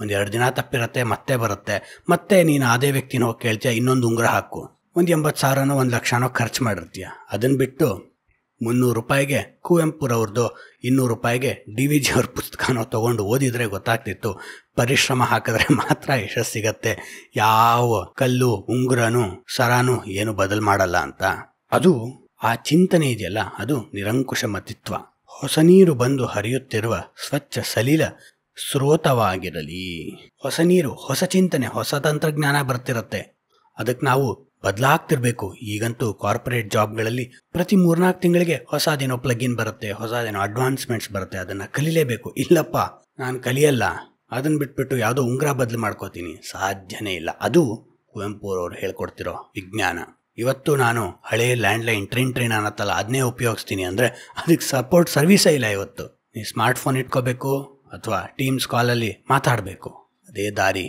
ಒಂದು ಎರಡು ದಿನ ತಪ್ಪಿರತ್ತೆ ಮತ್ತೆ ಬರುತ್ತೆ ಮತ್ತೆ ನೀನು ಅದೇ ವ್ಯಕ್ತಿನ ಹೋಗಿ ಕೇಳ್ತೀಯ ಇನ್ನೊಂದು ಉಂಗುರ ಹಾಕು ಒಂದು ಎಂಬತ್ತು ಸಾವಿರನೋ ಒಂದು ಲಕ್ಷನೋ ಖರ್ಚು ಮಾಡಿರ್ತೀಯ ಅದನ್ನು ಬಿಟ್ಟು ಮುನ್ನೂರು ರೂಪಾಯಿಗೆ ಕುವೆಂಪುರವ್ರದ್ದು ಇನ್ನೂರು ರೂಪಾಯಿಗೆ ಡಿ ವಿ ಜಿ ಅವ್ರ ಪುಸ್ತಕನೋ ತೊಗೊಂಡು ಓದಿದರೆ ಗೊತ್ತಾಗ್ತಿತ್ತು ಪರಿಶ್ರಮ ಹಾಕಿದ್ರೆ ಮಾತ್ರ ಯಶಸ್ಸು ಸಿಗತ್ತೆ ಯಾವ ಕಲ್ಲು ಉಂಗುರನೂ ಸರಾನು ಏನು ಬದಲು ಮಾಡಲ್ಲ ಅಂತ ಅದು ಆ ಚಿಂತನೆ ಇದೆಯಲ್ಲ ಅದು ನಿರಂಕುಶ ಮತಿತ್ವ ಹೊಸ ನೀರು ಬಂದು ಹರಿಯುತ್ತಿರುವ ಸ್ವಚ್ಛ ಸಲೀಲ ಸ್ರೋತವಾಗಿರಲಿ ಹೊಸ ನೀರು ಹೊಸ ಚಿಂತನೆ ಹೊಸ ತಂತ್ರಜ್ಞಾನ ಬರ್ತಿರುತ್ತೆ ಅದಕ್ಕೆ ನಾವು ಬದಲಾಗ್ತಿರ್ಬೇಕು ಈಗಂತೂ ಕಾರ್ಪೊರೇಟ್ ಜಾಬ್ಗಳಲ್ಲಿ ಪ್ರತಿ ಮೂರ್ನಾಲ್ಕು ತಿಂಗಳಿಗೆ ಹೊಸದೇನೋ ಪ್ಲಗಿನ್ ಬರುತ್ತೆ ಹೊಸದೇನೋ ಅಡ್ವಾನ್ಸ್ಮೆಂಟ್ಸ್ ಬರುತ್ತೆ ಅದನ್ನು ಕಲಿಲೇಬೇಕು ಇಲ್ಲಪ್ಪ ನಾನು ಕಲಿಯಲ್ಲ ಅದನ್ನು ಬಿಟ್ಬಿಟ್ಟು ಯಾವುದೋ ಉಂಗ್ರ ಬದಲು ಮಾಡ್ಕೋತೀನಿ ಸಾಧ್ಯನೇ ಇಲ್ಲ ಅದು ಕುವೆಂಪುರವ್ರು ಹೇಳ್ಕೊಡ್ತಿರೋ ವಿಜ್ಞಾನ ಇವತ್ತು ನಾನು ಹಳೆಯ ಲ್ಯಾಂಡ್ಲೈನ್ ಟ್ರೈನ್ ಟ್ರೈನ್ ಅನ್ನತ್ತಲ್ಲ ಅದನ್ನೇ ಉಪಯೋಗಿಸ್ತೀನಿ ಅಂದರೆ ಅದಕ್ಕೆ ಸಪೋರ್ಟ್ ಸರ್ವೀಸೇ ಇಲ್ಲ ಇವತ್ತು ನೀವು ಫೋನ್ ಇಟ್ಕೋಬೇಕು ಅಥವಾ ಟೀಮ್ಸ್ ಕಾಲಲ್ಲಿ ಮಾತಾಡಬೇಕು ಅದೇ ದಾರಿ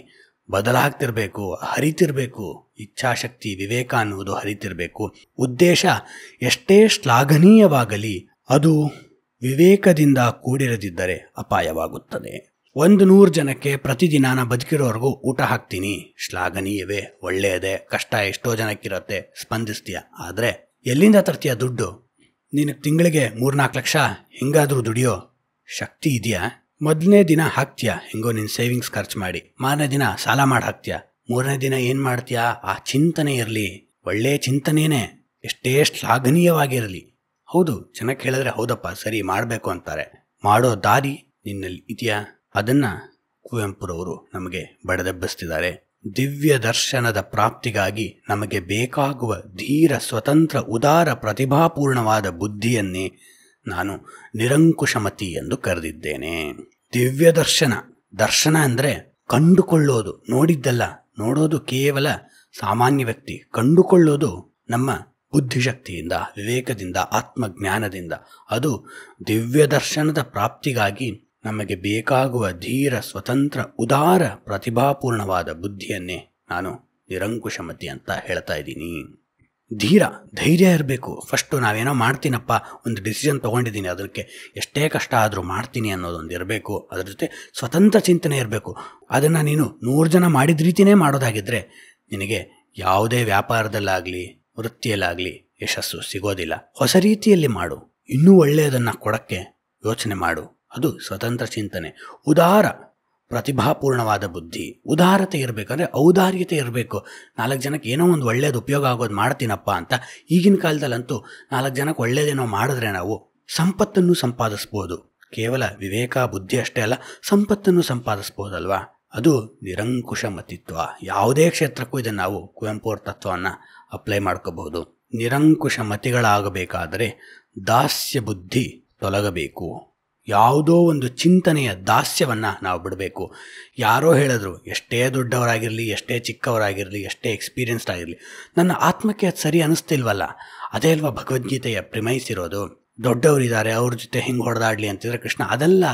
ಬದಲಾಗ್ತಿರಬೇಕು ಹರಿತಿರಬೇಕು ಇಚ್ಛಾಶಕ್ತಿ ವಿವೇಕ ಅನ್ನುವುದು ಹರಿತಿರಬೇಕು ಉದ್ದೇಶ ಎಷ್ಟೇ ಶ್ಲಾಘನೀಯವಾಗಲಿ ಅದು ವಿವೇಕದಿಂದ ಕೂಡಿರದಿದ್ದರೆ ಅಪಾಯವಾಗುತ್ತದೆ ಒಂದು ನೂರು ಜನಕ್ಕೆ ಪ್ರತಿದಿನ ನಾನು ಬದುಕಿರೋರ್ಗೂ ಊಟ ಹಾಕ್ತೀನಿ ಶ್ಲಾಘನೀಯವೇ ಒಳ್ಳೆಯದೇ ಕಷ್ಟ ಎಷ್ಟೋ ಜನಕ್ಕಿರತ್ತೆ ಸ್ಪಂದಿಸ್ತೀಯ ಆದರೆ ಎಲ್ಲಿಂದ ತರ್ತೀಯ ದುಡ್ಡು ನಿನಗೆ ತಿಂಗಳಿಗೆ ಮೂರ್ನಾಲ್ಕು ಲಕ್ಷ ಹೆಂಗಾದರೂ ದುಡಿಯೋ ಶಕ್ತಿ ಇದೆಯಾ ಮೊದಲನೇ ದಿನ ಹಾಕ್ತೀಯ ಹೆಂಗೋ ನಿನ್ನ ಸೇವಿಂಗ್ಸ್ ಖರ್ಚು ಮಾಡಿ ಮಾರನೇ ದಿನ ಸಾಲ ಮಾಡಿ ಹಾಕ್ತೀಯ ಮೂರನೇ ದಿನ ಏನು ಮಾಡ್ತೀಯಾ ಆ ಚಿಂತನೆ ಇರಲಿ ಒಳ್ಳೆಯ ಚಿಂತನೆಯೇ ಎಷ್ಟೇ ಶ್ಲಾಘನೀಯವಾಗಿರಲಿ ಹೌದು ಚೆನ್ನಾಗಿ ಹೇಳಿದ್ರೆ ಹೌದಪ್ಪ ಸರಿ ಮಾಡಬೇಕು ಅಂತಾರೆ ಮಾಡೋ ದಾರಿ ನಿನ್ನಲ್ಲಿ ಇದೆಯಾ ಅದನ್ನು ಕುವೆಂಪುರವರು ನಮಗೆ ಬಡದೆಬ್ಬಿಸ್ತಿದ್ದಾರೆ ದಿವ್ಯ ದರ್ಶನದ ಪ್ರಾಪ್ತಿಗಾಗಿ ನಮಗೆ ಬೇಕಾಗುವ ಧೀರ ಸ್ವತಂತ್ರ ಉದಾರ ಪ್ರತಿಭಾಪೂರ್ಣವಾದ ಬುದ್ಧಿಯನ್ನೇ ನಾನು ನಿರಂಕುಶಮತಿ ಎಂದು ಕರೆದಿದ್ದೇನೆ ದಿವ್ಯ ದರ್ಶನ ದರ್ಶನ ಅಂದರೆ ಕಂಡುಕೊಳ್ಳೋದು ನೋಡಿದ್ದಲ್ಲ ನೋಡೋದು ಕೇವಲ ಸಾಮಾನ್ಯ ವ್ಯಕ್ತಿ ಕಂಡುಕೊಳ್ಳೋದು ನಮ್ಮ ಬುದ್ಧಿಶಕ್ತಿಯಿಂದ ವಿವೇಕದಿಂದ ಆತ್ಮಜ್ಞಾನದಿಂದ ಅದು ದಿವ್ಯ ದರ್ಶನದ ಪ್ರಾಪ್ತಿಗಾಗಿ ನಮಗೆ ಬೇಕಾಗುವ ಧೀರ ಸ್ವತಂತ್ರ ಉದಾರ ಪ್ರತಿಭಾಪೂರ್ಣವಾದ ಬುದ್ಧಿಯನ್ನೇ ನಾನು ನಿರಂಕುಶಮತಿ ಅಂತ ಹೇಳ್ತಾ ಇದ್ದೀನಿ ಧೀರ ಧೈರ್ಯ ಇರಬೇಕು ಫಸ್ಟು ನಾವೇನೋ ಮಾಡ್ತೀನಪ್ಪ ಒಂದು ಡಿಸಿಷನ್ ತೊಗೊಂಡಿದ್ದೀನಿ ಅದಕ್ಕೆ ಎಷ್ಟೇ ಕಷ್ಟ ಆದರೂ ಮಾಡ್ತೀನಿ ಅನ್ನೋದೊಂದು ಇರಬೇಕು ಅದ್ರ ಜೊತೆ ಸ್ವತಂತ್ರ ಚಿಂತನೆ ಇರಬೇಕು ಅದನ್ನು ನೀನು ನೂರು ಜನ ಮಾಡಿದ ರೀತಿಯೇ ಮಾಡೋದಾಗಿದ್ದರೆ ನಿನಗೆ ಯಾವುದೇ ವ್ಯಾಪಾರದಲ್ಲಾಗಲಿ ವೃತ್ತಿಯಲ್ಲಾಗಲಿ ಯಶಸ್ಸು ಸಿಗೋದಿಲ್ಲ ಹೊಸ ರೀತಿಯಲ್ಲಿ ಮಾಡು ಇನ್ನೂ ಒಳ್ಳೆಯದನ್ನು ಕೊಡೋಕ್ಕೆ ಯೋಚನೆ ಮಾಡು ಅದು ಸ್ವತಂತ್ರ ಚಿಂತನೆ ಉದಾರ ಪ್ರತಿಭಾಪೂರ್ಣವಾದ ಬುದ್ಧಿ ಉದಾರತೆ ಇರಬೇಕಂದ್ರೆ ಔದಾರ್ಯತೆ ಇರಬೇಕು ನಾಲ್ಕು ಜನಕ್ಕೆ ಏನೋ ಒಂದು ಒಳ್ಳೇದು ಉಪಯೋಗ ಆಗೋದು ಮಾಡ್ತೀನಪ್ಪ ಅಂತ ಈಗಿನ ಕಾಲದಲ್ಲಂತೂ ನಾಲ್ಕು ಜನಕ್ಕೆ ಒಳ್ಳೇದೇನೋ ಮಾಡಿದ್ರೆ ನಾವು ಸಂಪತ್ತನ್ನು ಸಂಪಾದಿಸ್ಬೋದು ಕೇವಲ ವಿವೇಕ ಬುದ್ಧಿ ಅಷ್ಟೇ ಅಲ್ಲ ಸಂಪತ್ತನ್ನು ಸಂಪಾದಿಸ್ಬೋದಲ್ವಾ ಅದು ನಿರಂಕುಶ ಮತಿತ್ವ ಯಾವುದೇ ಕ್ಷೇತ್ರಕ್ಕೂ ಇದನ್ನು ನಾವು ಕುವೆಂಪು ಅವ್ರ ತತ್ವವನ್ನು ಅಪ್ಲೈ ಮಾಡ್ಕೋಬಹುದು ನಿರಂಕುಶ ಮತಿಗಳಾಗಬೇಕಾದರೆ ದಾಸ್ಯ ಬುದ್ಧಿ ತೊಲಗಬೇಕು ಯಾವುದೋ ಒಂದು ಚಿಂತನೆಯ ದಾಸ್ಯವನ್ನು ನಾವು ಬಿಡಬೇಕು ಯಾರೋ ಹೇಳಿದ್ರು ಎಷ್ಟೇ ದೊಡ್ಡವರಾಗಿರಲಿ ಎಷ್ಟೇ ಚಿಕ್ಕವರಾಗಿರಲಿ ಎಷ್ಟೇ ಎಕ್ಸ್ಪೀರಿಯನ್ಸ್ಡ್ ಆಗಿರಲಿ ನನ್ನ ಆತ್ಮಕ್ಕೆ ಅದು ಸರಿ ಅನ್ನಿಸ್ತಿಲ್ವಲ್ಲ ಅದೇ ಅಲ್ವಾ ಭಗವದ್ಗೀತೆಯ ಪ್ರಿಮೈಸ್ ಇರೋದು ದೊಡ್ಡವರಿದ್ದಾರೆ ಅವ್ರ ಜೊತೆ ಹೆಂಗೆ ಹೊಡೆದಾಡಲಿ ಅಂತಿದ್ರೆ ಕೃಷ್ಣ ಅದೆಲ್ಲ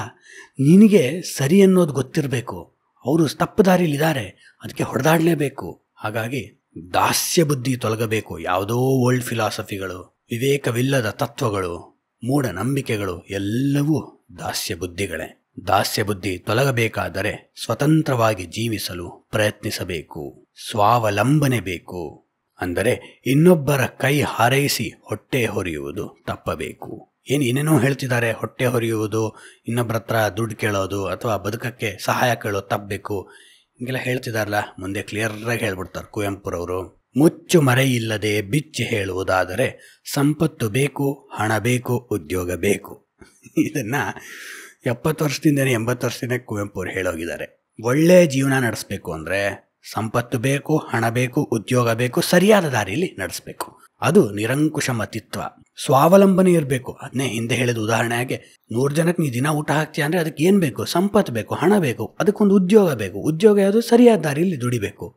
ನಿನಗೆ ಸರಿ ಅನ್ನೋದು ಗೊತ್ತಿರಬೇಕು ಅವರು ತಪ್ಪು ಅದಕ್ಕೆ ಹೊಡೆದಾಡಲೇಬೇಕು ಹಾಗಾಗಿ ದಾಸ್ಯ ಬುದ್ಧಿ ತೊಲಗಬೇಕು ಯಾವುದೋ ಓಲ್ಡ್ ಫಿಲಾಸಫಿಗಳು ವಿವೇಕವಿಲ್ಲದ ತತ್ವಗಳು ಮೂಢನಂಬಿಕೆಗಳು ಎಲ್ಲವೂ ದಾಸ್ಯ ಬುದ್ಧಿಗಳೇ ದಾಸ್ಯ ಬುದ್ಧಿ ತೊಲಗಬೇಕಾದರೆ ಸ್ವತಂತ್ರವಾಗಿ ಜೀವಿಸಲು ಪ್ರಯತ್ನಿಸಬೇಕು ಸ್ವಾವಲಂಬನೆ ಬೇಕು ಅಂದರೆ ಇನ್ನೊಬ್ಬರ ಕೈ ಹಾರೈಸಿ ಹೊಟ್ಟೆ ಹೊರೆಯುವುದು ತಪ್ಪಬೇಕು ಏನು ಏನೇನೋ ಹೇಳ್ತಿದ್ದಾರೆ ಹೊಟ್ಟೆ ಹೊರೆಯುವುದು ಇನ್ನೊಬ್ಬರ ಹತ್ರ ದುಡ್ಡು ಕೇಳೋದು ಅಥವಾ ಬದುಕಕ್ಕೆ ಸಹಾಯ ಕೇಳೋದು ತಪ್ಪಬೇಕು ಹೀಗೆಲ್ಲ ಹೇಳ್ತಿದಾರಲ್ಲ ಮುಂದೆ ಕ್ಲಿಯರಾಗಿ ಹೇಳ್ಬಿಡ್ತಾರೆ ಕುವೆಂಪುರವರು ಮುಚ್ಚು ಮರೆಯಿಲ್ಲದೆ ಬಿಚ್ಚಿ ಹೇಳುವುದಾದರೆ ಸಂಪತ್ತು ಬೇಕು ಹಣ ಬೇಕು ಉದ್ಯೋಗ ಬೇಕು ಇದನ್ನು ಎಪ್ಪತ್ತು ವರ್ಷದಿಂದನೇ ಎಂಬತ್ತು ವರ್ಷದಿಂದ ಕುವೆಂಪು ಅವರು ಹೇಳೋಗಿದ್ದಾರೆ ಒಳ್ಳೆ ಜೀವನ ನಡೆಸಬೇಕು ಅಂದರೆ ಸಂಪತ್ತು ಬೇಕು ಹಣ ಬೇಕು ಉದ್ಯೋಗ ಬೇಕು ಸರಿಯಾದ ದಾರಿಯಲ್ಲಿ ನಡೆಸಬೇಕು ಅದು ನಿರಂಕುಶ ಮತಿತ್ವ ಸ್ವಾವಲಂಬನೆ ಇರಬೇಕು ಅದನ್ನೇ ಹಿಂದೆ ಹೇಳಿದ ಉದಾಹರಣೆ ಹಾಗೆ ನೂರು ಜನಕ್ಕೆ ನೀ ದಿನ ಊಟ ಹಾಕ್ತೀಯ ಅಂದರೆ ಅದಕ್ಕೆ ಏನು ಬೇಕು ಸಂಪತ್ತು ಬೇಕು ಹಣ ಬೇಕು ಅದಕ್ಕೊಂದು ಉದ್ಯೋಗ ಬೇಕು ಉದ್ಯೋಗ ಯಾವುದು ಸರಿಯಾದ ದಾರಿಯಲ್ಲಿ ದುಡಿಬೇಕು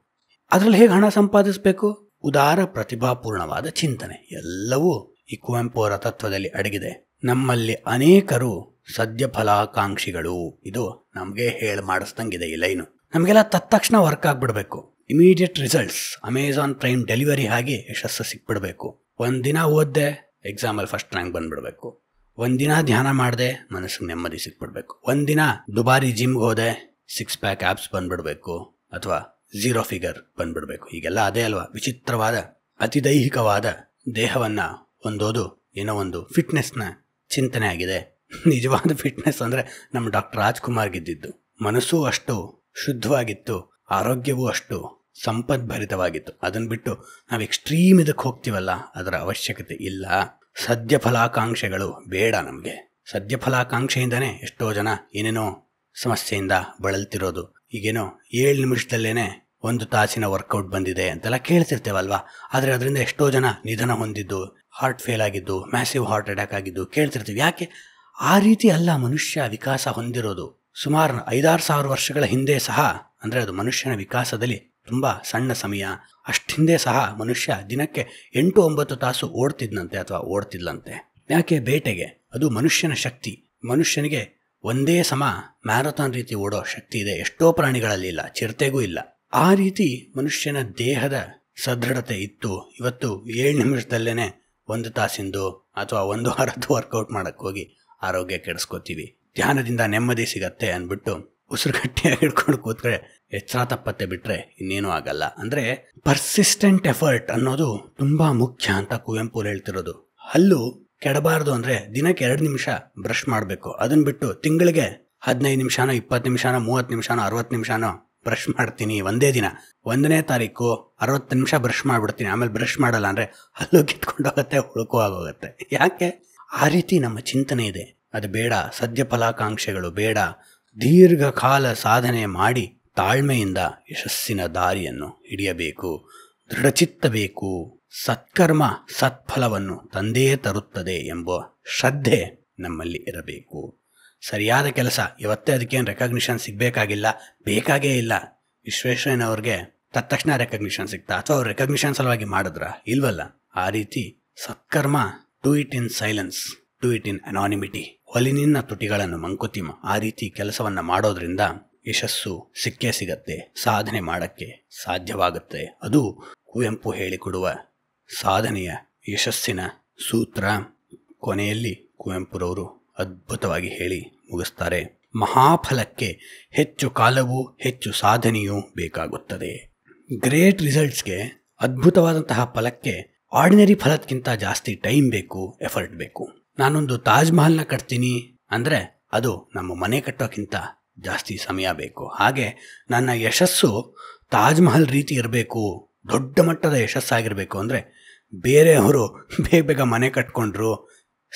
ಅದರಲ್ಲಿ ಹೇಗೆ ಹಣ ಸಂಪಾದಿಸಬೇಕು ಉದಾರ ಪ್ರತಿಭಾಪೂರ್ಣವಾದ ಚಿಂತನೆ ಎಲ್ಲವೂ ಈ ಕುವೆಂಪು ಅವರ ತತ್ವದಲ್ಲಿ ಅಡಗಿದೆ ನಮ್ಮಲ್ಲಿ ಅನೇಕರು ಸದ್ಯ ಫಲಾಕಾಂಕ್ಷಿಗಳು ಇದು ನಮಗೆ ಹೇಳಿ ಮಾಡಿಸ್ದಂಗಿದೆ ಈ ಲೈನು ನಮಗೆಲ್ಲ ತತ್ಕ್ಷಣ ವರ್ಕ್ ಆಗಿಬಿಡಬೇಕು immediate results Amazon prime delivery ಆಗಿ ಯಶಸ್ಸು ಸಿಕ್ಬಿಡಬೇಕು ಒಂದಿನ ಓದ್ದೆ ಎಕ್ಸಾಮಲ್ಲಿ ಫಸ್ಟ್ ರ್ಯಾಂಕ್ ಬಂದ್ಬಿಡ್ಬೇಕು ಒಂದಿನ ಧ್ಯಾನ ಮಾಡಿದೆ ಮನಸ್ಸಿಗೆ ನೆಮ್ಮದಿ ಸಿಕ್ಬಿಡ್ಬೇಕು ಒಂದಿನ ದುಬಾರಿ ಜಿಮ್ಗೆ ಹೋದೆ ಸಿಕ್ಸ್ ಪ್ಯಾಕ್ ಆ್ಯಪ್ಸ್ ಬಂದ್ಬಿಡ್ಬೇಕು ಅಥವಾ ಝೀರೋ ಫಿಗರ್ ಬಂದ್ಬಿಡಬೇಕು ಹೀಗೆಲ್ಲ ಅದೇ ಅಲ್ವಾ ವಿಚಿತ್ರವಾದ ದೈಹಿಕವಾದ ದೇಹವನ್ನು ಹೊಂದೋದು ಏನೋ ಒಂದು ಫಿಟ್ನೆಸ್ನ ಚಿಂತನೆ ಆಗಿದೆ ನಿಜವಾದ ಫಿಟ್ನೆಸ್ ಅಂದರೆ ನಮ್ಮ ಡಾಕ್ಟರ್ ರಾಜ್ಕುಮಾರ್ ಗೆದ್ದಿದ್ದು ಮನಸ್ಸು ಅಷ್ಟು ಶುದ್ಧವಾಗಿತ್ತು ಆರೋಗ್ಯವೂ ಅಷ್ಟು ಸಂಪದ್ಭರಿತವಾಗಿತ್ತು ಅದನ್ನು ಬಿಟ್ಟು ನಾವು ಎಕ್ಸ್ಟ್ರೀಮ್ ಇದಕ್ಕೆ ಹೋಗ್ತೀವಲ್ಲ ಅದರ ಅವಶ್ಯಕತೆ ಇಲ್ಲ ಸದ್ಯ ಫಲಾಕಾಂಕ್ಷೆಗಳು ಬೇಡ ನಮಗೆ ಸದ್ಯ ಫಲಾಕಾಂಕ್ಷೆಯಿಂದನೇ ಎಷ್ಟೋ ಜನ ಏನೇನೋ ಸಮಸ್ಯೆಯಿಂದ ಬಳಲ್ತಿರೋದು ಈಗೇನೋ ಏಳು ನಿಮಿಷದಲ್ಲೇನೆ ಒಂದು ತಾಸಿನ ವರ್ಕೌಟ್ ಬಂದಿದೆ ಅಂತೆಲ್ಲ ಕೇಳ್ತಿರ್ತೇವಲ್ವಾ ಆದರೆ ಅದರಿಂದ ಎಷ್ಟೋ ಜನ ನಿಧನ ಹೊಂದಿದ್ದು ಹಾರ್ಟ್ ಫೇಲ್ ಆಗಿದ್ದು ಮ್ಯಾಸಿವ್ ಹಾರ್ಟ್ ಅಟ್ಯಾಕ್ ಆಗಿದ್ದು ಕೇಳ್ತಿರ್ತೀವಿ ಯಾಕೆ ಆ ರೀತಿ ಅಲ್ಲ ಮನುಷ್ಯ ವಿಕಾಸ ಹೊಂದಿರೋದು ಸುಮಾರು ಐದಾರು ಸಾವಿರ ವರ್ಷಗಳ ಹಿಂದೆ ಸಹ ಅಂದರೆ ಅದು ಮನುಷ್ಯನ ವಿಕಾಸದಲ್ಲಿ ತುಂಬ ಸಣ್ಣ ಸಮಯ ಹಿಂದೆ ಸಹ ಮನುಷ್ಯ ದಿನಕ್ಕೆ ಎಂಟು ಒಂಬತ್ತು ತಾಸು ಓಡ್ತಿದ್ನಂತೆ ಅಥವಾ ಓಡ್ತಿದ್ಲಂತೆ ಯಾಕೆ ಬೇಟೆಗೆ ಅದು ಮನುಷ್ಯನ ಶಕ್ತಿ ಮನುಷ್ಯನಿಗೆ ಒಂದೇ ಸಮ ಮ್ಯಾರಥಾನ್ ರೀತಿ ಓಡೋ ಶಕ್ತಿ ಇದೆ ಎಷ್ಟೋ ಪ್ರಾಣಿಗಳಲ್ಲಿ ಇಲ್ಲ ಚಿರತೆಗೂ ಇಲ್ಲ ಆ ರೀತಿ ಮನುಷ್ಯನ ದೇಹದ ಸದೃಢತೆ ಇತ್ತು ಇವತ್ತು ಏಳು ನಿಮಿಷದಲ್ಲೇ ಒಂದು ತಾಸಿಂದು ಅಥವಾ ಒಂದು ವಾರದ್ದು ವರ್ಕೌಟ್ ಮಾಡೋಕ್ಕೋಗಿ ಹೋಗಿ ಆರೋಗ್ಯ ಕೆಡಿಸ್ಕೋತೀವಿ ಧ್ಯಾನದಿಂದ ನೆಮ್ಮದಿ ಸಿಗತ್ತೆ ಅಂದ್ಬಿಟ್ಟು ಉಸಿರು ಹಿಡ್ಕೊಂಡು ಕೂತ್ರೆ ಎಚ್ಚರ ತಪ್ಪತ್ತೆ ಬಿಟ್ಟರೆ ಇನ್ನೇನು ಆಗಲ್ಲ ಅಂದರೆ ಪರ್ಸಿಸ್ಟೆಂಟ್ ಎಫರ್ಟ್ ಅನ್ನೋದು ತುಂಬ ಮುಖ್ಯ ಅಂತ ಕುವೆಂಪು ಹೇಳ್ತಿರೋದು ಹಲ್ಲು ಕೆಡಬಾರ್ದು ಅಂದರೆ ದಿನಕ್ಕೆ ಎರಡು ನಿಮಿಷ ಬ್ರಷ್ ಮಾಡಬೇಕು ಅದನ್ನ ಬಿಟ್ಟು ತಿಂಗಳಿಗೆ ಹದಿನೈದು ನಿಮಿಷನೋ ಇಪ್ಪತ್ತು ನಿಮಿಷನೋ ಮೂವತ್ತು ನಿಮಿಷನೋ ಅರವತ್ತು ನಿಮಿಷನೋ ಬ್ರಷ್ ಮಾಡ್ತೀನಿ ಒಂದೇ ದಿನ ಒಂದನೇ ತಾರೀಕು ಅರವತ್ತು ನಿಮಿಷ ಬ್ರಷ್ ಮಾಡಿಬಿಡ್ತೀನಿ ಆಮೇಲೆ ಬ್ರಷ್ ಮಾಡಲ್ಲ ಅಂದರೆ ಹಲ್ಲು ಕಿತ್ಕೊಂಡೋಗುತ್ತೆ ಹುಳುಕು ಆಗೋಗುತ್ತೆ ಯಾಕೆ ಆ ರೀತಿ ನಮ್ಮ ಚಿಂತನೆ ಇದೆ ಅದು ಬೇಡ ಸದ್ಯ ಫಲಾಕಾಂಕ್ಷೆಗಳು ಬೇಡ ದೀರ್ಘಕಾಲ ಸಾಧನೆ ಮಾಡಿ ತಾಳ್ಮೆಯಿಂದ ಯಶಸ್ಸಿನ ದಾರಿಯನ್ನು ಹಿಡಿಯಬೇಕು ದೃಢಚಿತ್ತ ಬೇಕು ಸತ್ಕರ್ಮ ಸತ್ಫಲವನ್ನು ತಂದೇ ತರುತ್ತದೆ ಎಂಬ ಶ್ರದ್ಧೆ ನಮ್ಮಲ್ಲಿ ಇರಬೇಕು ಸರಿಯಾದ ಕೆಲಸ ಇವತ್ತೇ ಅದಕ್ಕೇನು ರೆಕಗ್ನಿಷನ್ ಸಿಗಬೇಕಾಗಿಲ್ಲ ಬೇಕಾಗೇ ಇಲ್ಲ ವಿಶ್ವೇಶ್ವರಯ್ಯನ ಅವ್ರಿಗೆ ತಕ್ಷಣ ರೆಕಗ್ನಿಷನ್ ಸಿಗ್ತಾ ಅಥವಾ ಅವ್ರು ರೆಕಗ್ನಿಷನ್ ಸಲುವಾಗಿ ಮಾಡಿದ್ರ ಇಲ್ವಲ್ಲ ಆ ರೀತಿ ಸತ್ಕರ್ಮ do it in silence do it in anonymity ಹೊಲಿನಿನ್ನ ತುಟಿಗಳನ್ನು ಮಂಕುತಿಮ ಆ ರೀತಿ ಕೆಲಸವನ್ನು ಮಾಡೋದ್ರಿಂದ ಯಶಸ್ಸು ಸಿಕ್ಕೇ ಸಿಗತ್ತೆ ಸಾಧನೆ ಮಾಡೋಕ್ಕೆ ಸಾಧ್ಯವಾಗುತ್ತೆ ಅದು ಕುವೆಂಪು ಹೇಳಿಕೊಡುವ ಸಾಧನೆಯ ಯಶಸ್ಸಿನ ಸೂತ್ರ ಕೊನೆಯಲ್ಲಿ ಕುವೆಂಪುರವರು ಅದ್ಭುತವಾಗಿ ಹೇಳಿ ಮುಗಿಸ್ತಾರೆ ಮಹಾಫಲಕ್ಕೆ ಹೆಚ್ಚು ಕಾಲವೂ ಹೆಚ್ಚು ಸಾಧನೆಯೂ ಬೇಕಾಗುತ್ತದೆ ಗ್ರೇಟ್ ರಿಸಲ್ಟ್ಸ್ಗೆ ಅದ್ಭುತವಾದಂತಹ ಫಲಕ್ಕೆ ಆರ್ಡಿನರಿ ಫಲಕ್ಕಿಂತ ಜಾಸ್ತಿ ಟೈಮ್ ಬೇಕು ಎಫರ್ಟ್ ಬೇಕು ನಾನೊಂದು ತಾಜ್ ಮಹಲ್ನ ಕಟ್ತೀನಿ ಅಂದರೆ ಅದು ನಮ್ಮ ಮನೆ ಕಟ್ಟೋಕ್ಕಿಂತ ಜಾಸ್ತಿ ಸಮಯ ಬೇಕು ಹಾಗೆ ನನ್ನ ಯಶಸ್ಸು ತಾಜ್ ಮಹಲ್ ರೀತಿ ಇರಬೇಕು ದೊಡ್ಡ ಮಟ್ಟದ ಯಶಸ್ಸಾಗಿರಬೇಕು ಅಂದರೆ ಬೇರೆಯವರು ಬೇಗ ಬೇಗ ಮನೆ ಕಟ್ಕೊಂಡ್ರು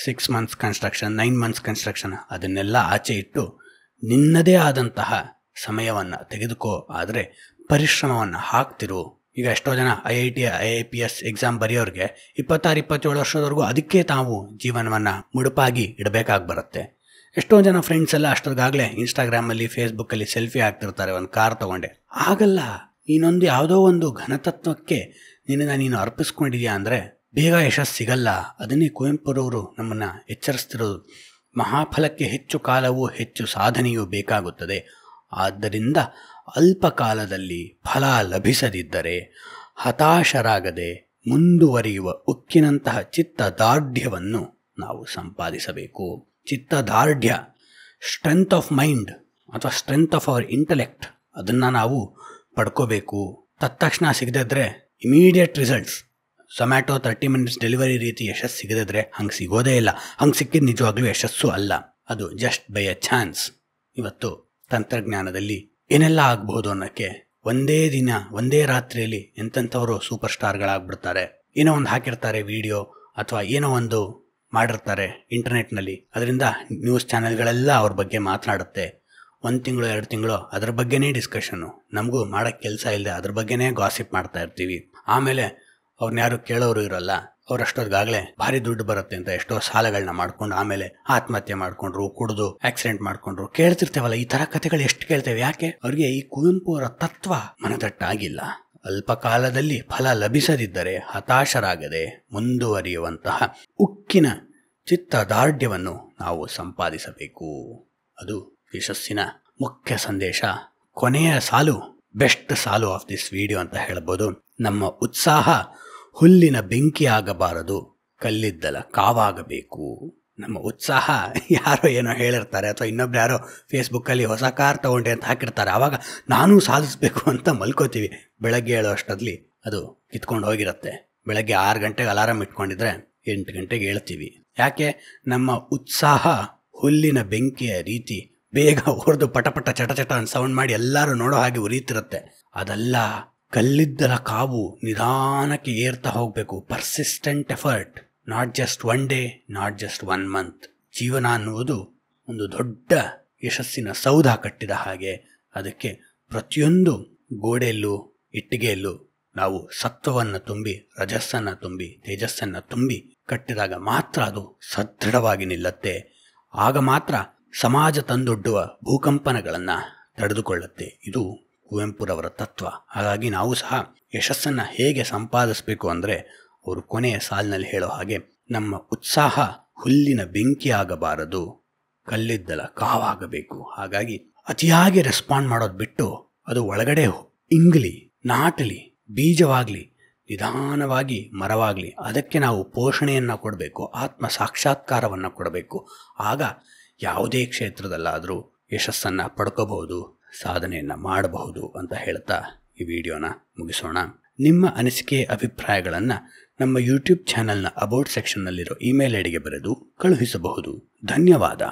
six months construction nine months construction ಅದನ್ನೆಲ್ಲ ಆಚೆ ಇಟ್ಟು ನಿನ್ನದೇ ಆದಂತಹ ಸಮಯವನ್ನು ತೆಗೆದುಕೋ ಆದರೆ ಪರಿಶ್ರಮವನ್ನು ಹಾಕ್ತಿರು ಈಗ ಎಷ್ಟೋ ಜನ I I T I I P S exam ಬರೆಯೋರಿಗೆ ಇಪ್ಪತ್ತಾರು ಇಪ್ಪತ್ತೇಳು ವರ್ಷದವರೆಗೂ ಅದಕ್ಕೆ ತಾವು ಜೀವನವನ್ನು ಮುಡುಪಾಗಿ ಇಡಬೇಕಾಗಿ ಬರುತ್ತೆ ಎಷ್ಟೋ ಜನ ಫ್ರೆಂಡ್ಸ್ ಎಲ್ಲ ಅಷ್ಟೊಂದಾಗಲೇ ಇನ್ಸ್ಟಾಗ್ರಾಮಲ್ಲಿ ಫೇಸ್ಬುಕ್ಕಲ್ಲಿ ಸೆಲ್ಫಿ ಹಾಕ್ತಿರ್ತಾರೆ ಒಂದು ಕಾರ್ ತೊಗೊಂಡೆ ಆಗಲ್ಲ ನೀನೊಂದು ಯಾವುದೋ ಒಂದು ಘನತತ್ವಕ್ಕೆ ನಿನ್ನನ್ನು ನೀನು ಅರ್ಪಿಸ್ಕೊಂಡಿದ್ಯಾ ಅಂದರೆ ಬೇಗ ಯಶಸ್ಸು ಸಿಗಲ್ಲ ಅದನ್ನೇ ಕುವೆಂಪುರವರು ನಮ್ಮನ್ನು ಎಚ್ಚರಿಸ್ತಿರೋದು ಮಹಾಫಲಕ್ಕೆ ಹೆಚ್ಚು ಕಾಲವೂ ಹೆಚ್ಚು ಸಾಧನೆಯೂ ಬೇಕಾಗುತ್ತದೆ ಆದ್ದರಿಂದ ಅಲ್ಪ ಕಾಲದಲ್ಲಿ ಫಲ ಲಭಿಸದಿದ್ದರೆ ಹತಾಶರಾಗದೆ ಮುಂದುವರಿಯುವ ಉಕ್ಕಿನಂತಹ ಚಿತ್ತ ದಾರ್ಢ್ಯವನ್ನು ನಾವು ಸಂಪಾದಿಸಬೇಕು ಚಿತ್ತ ದಾರ್ಢ್ಯ ಸ್ಟ್ರೆಂತ್ ಆಫ್ ಮೈಂಡ್ ಅಥವಾ ಸ್ಟ್ರೆಂತ್ ಆಫ್ ಅವರ್ ಇಂಟಲೆಕ್ಟ್ ಅದನ್ನು ನಾವು ಪಡ್ಕೋಬೇಕು ತತ್ತಕ್ಷಣ ಸಿಗದಿದ್ರೆ immediate results Zomato thirty minutes delivery ರೀತಿ ಯಶಸ್ಸು ಸಿಗದಿದ್ರೆ ಹಂಗೆ ಸಿಗೋದೇ ಇಲ್ಲ ಹಂಗೆ ಸಿಕ್ಕಿದ ನಿಜವಾಗ್ಲೂ ಯಶಸ್ಸು ಅಲ್ಲ ಅದು ಜಸ್ಟ್ ಬೈ ಅ ಚಾನ್ಸ್ ಇವತ್ತು ತಂತ್ರಜ್ಞಾನದಲ್ಲಿ ಏನೆಲ್ಲ ಆಗ್ಬೋದು ಅನ್ನೋಕ್ಕೆ ಒಂದೇ ದಿನ ಒಂದೇ ರಾತ್ರಿಯಲ್ಲಿ ಎಂತೆಂಥವರು ಸೂಪರ್ ಸ್ಟಾರ್ಗಳಾಗ್ಬಿಡ್ತಾರೆ ಏನೋ ಒಂದು ಹಾಕಿರ್ತಾರೆ ವಿಡಿಯೋ ಅಥವಾ ಏನೋ ಒಂದು ಮಾಡಿರ್ತಾರೆ ಇಂಟರ್ನೆಟ್ನಲ್ಲಿ ಅದರಿಂದ ನ್ಯೂಸ್ ಚಾನೆಲ್ಗಳೆಲ್ಲ ಅವ್ರ ಬಗ್ಗೆ ಮಾತನಾಡುತ್ತೆ ಒಂದು ತಿಂಗಳು ಎರಡು ತಿಂಗಳು ಅದ್ರ ಬಗ್ಗೆನೇ ಡಿಸ್ಕಷನು ನಮಗೂ ಮಾಡೋಕ್ಕೆ ಕೆಲಸ ಇಲ್ಲದೆ ಅದ್ರ ಬಗ್ಗೆನೇ ಗಾಸಿಪ್ ಮಾಡ್ತಾ ಇರ್ತೀವಿ ಆಮೇಲೆ ಅವ್ರನ್ನ ಕೇಳೋರು ಇರಲ್ಲ ಅವ್ರು ಅಷ್ಟೊತ್ತಿಗಾಗಲೇ ಭಾರಿ ದುಡ್ಡು ಬರುತ್ತೆ ಅಂತ ಎಷ್ಟೋ ಸಾಲಗಳನ್ನ ಮಾಡ್ಕೊಂಡು ಆಮೇಲೆ ಆತ್ಮಹತ್ಯೆ ಮಾಡ್ಕೊಂಡ್ರು ಕುಡಿದು ಆಕ್ಸಿಡೆಂಟ್ ಮಾಡ್ಕೊಂಡ್ರು ಕೇಳ್ತಿರ್ತೇವಲ್ಲ ಈ ತರ ಕಥೆಗಳು ಎಷ್ಟು ಕೇಳ್ತೇವೆ ಯಾಕೆ ಅವ್ರಿಗೆ ಈ ಕುವೆಂಪು ಅವರ ತತ್ವ ಮನದಟ್ಟಾಗಿಲ್ಲ ಅಲ್ಪ ಕಾಲದಲ್ಲಿ ಫಲ ಲಭಿಸದಿದ್ದರೆ ಹತಾಶರಾಗದೆ ಮುಂದುವರಿಯುವಂತಹ ಉಕ್ಕಿನ ಚಿತ್ತ ದಾರ್ಢ್ಯವನ್ನು ನಾವು ಸಂಪಾದಿಸಬೇಕು ಅದು ಯಶಸ್ಸಿನ ಮುಖ್ಯ ಸಂದೇಶ ಕೊನೆಯ ಸಾಲು ಬೆಸ್ಟ್ ಸಾಲು ಆಫ್ ದಿಸ್ ವಿಡಿಯೋ ಅಂತ ಹೇಳ್ಬೋದು ನಮ್ಮ ಉತ್ಸಾಹ ಹುಲ್ಲಿನ ಬೆಂಕಿ ಆಗಬಾರದು ಕಲ್ಲಿದ್ದಲ ಕಾವಾಗಬೇಕು ನಮ್ಮ ಉತ್ಸಾಹ ಯಾರೋ ಏನೋ ಹೇಳಿರ್ತಾರೆ ಅಥವಾ ಇನ್ನೊಬ್ರು ಯಾರೋ ಫೇಸ್ಬುಕ್ಕಲ್ಲಿ ಹೊಸ ಕಾರ್ ತಗೊಂಡೆ ಅಂತ ಹಾಕಿರ್ತಾರೆ ಆವಾಗ ನಾನೂ ಸಾಧಿಸ್ಬೇಕು ಅಂತ ಮಲ್ಕೋತೀವಿ ಬೆಳಗ್ಗೆ ಹೇಳೋ ಅಷ್ಟರಲ್ಲಿ ಅದು ಕಿತ್ಕೊಂಡು ಹೋಗಿರುತ್ತೆ ಬೆಳಗ್ಗೆ ಆರು ಗಂಟೆಗೆ ಅಲಾರಾಮ್ ಇಟ್ಕೊಂಡಿದ್ರೆ ಎಂಟು ಗಂಟೆಗೆ ಹೇಳ್ತೀವಿ ಯಾಕೆ ನಮ್ಮ ಉತ್ಸಾಹ ಹುಲ್ಲಿನ ಬೆಂಕಿಯ ರೀತಿ ಬೇಗ ಹೊಡೆದು ಪಟಪಟ ಚಟ ಅಂತ ಸೌಂಡ್ ಮಾಡಿ ಎಲ್ಲರೂ ನೋಡೋ ಹಾಗೆ ಉರಿತಿರುತ್ತೆ ಅದೆಲ್ಲ ಕಲ್ಲಿದ್ದಲ ಕಾವು ನಿಧಾನಕ್ಕೆ ಏರ್ತಾ ಹೋಗಬೇಕು persistent effort not just one day not just one month ಜೀವನ ಅನ್ನುವುದು ಒಂದು ದೊಡ್ಡ ಯಶಸ್ಸಿನ ಸೌಧ ಕಟ್ಟಿದ ಹಾಗೆ ಅದಕ್ಕೆ ಪ್ರತಿಯೊಂದು ಗೋಡೆಯಲ್ಲೂ ಇಟ್ಟಿಗೆಯಲ್ಲೂ ನಾವು ಸತ್ವವನ್ನು ತುಂಬಿ ರಜಸ್ಸನ್ನು ತುಂಬಿ ತೇಜಸ್ಸನ್ನು ತುಂಬಿ ಕಟ್ಟಿದಾಗ ಮಾತ್ರ ಅದು ಸದೃಢವಾಗಿ ನಿಲ್ಲತ್ತೆ ಆಗ ಮಾತ್ರ ಸಮಾಜ ತಂದೊಡ್ಡುವ ಭೂಕಂಪನಗಳನ್ನು ತಡೆದುಕೊಳ್ಳುತ್ತೆ ಇದು ಕುವೆಂಪುರವರ ತತ್ವ ಹಾಗಾಗಿ ನಾವು ಸಹ ಯಶಸ್ಸನ್ನು ಹೇಗೆ ಸಂಪಾದಿಸಬೇಕು ಅಂದರೆ ಅವರು ಕೊನೆಯ ಸಾಲಿನಲ್ಲಿ ಹೇಳೋ ಹಾಗೆ ನಮ್ಮ ಉತ್ಸಾಹ ಹುಲ್ಲಿನ ಬೆಂಕಿಯಾಗಬಾರದು ಕಲ್ಲಿದ್ದಲ ಕಾವಾಗಬೇಕು ಹಾಗಾಗಿ ಅತಿಯಾಗಿ ರೆಸ್ಪಾಂಡ್ ಮಾಡೋದು ಬಿಟ್ಟು ಅದು ಒಳಗಡೆ ಇಂಗ್ಲಿ ನಾಟಲಿ ಬೀಜವಾಗಲಿ ನಿಧಾನವಾಗಿ ಮರವಾಗಲಿ ಅದಕ್ಕೆ ನಾವು ಪೋಷಣೆಯನ್ನು ಕೊಡಬೇಕು ಆತ್ಮ ಸಾಕ್ಷಾತ್ಕಾರವನ್ನು ಕೊಡಬೇಕು ಆಗ ಯಾವುದೇ ಕ್ಷೇತ್ರದಲ್ಲಾದರೂ ಯಶಸ್ಸನ್ನು ಪಡ್ಕೋಬಹುದು ಸಾಧನೆಯನ್ನು ಮಾಡಬಹುದು ಅಂತ ಹೇಳ್ತಾ ಈ ವಿಡಿಯೋನ ಮುಗಿಸೋಣ ನಿಮ್ಮ ಅನಿಸಿಕೆ ಅಭಿಪ್ರಾಯಗಳನ್ನು ನಮ್ಮ ಯೂಟ್ಯೂಬ್ ಚಾನಲ್ನ ಅಬೌಟ್ ಸೆಕ್ಷನ್ನಲ್ಲಿರೋ ಇಮೇಲ್ ಐಡಿಗೆ ಬರೆದು ಕಳುಹಿಸಬಹುದು ಧನ್ಯವಾದ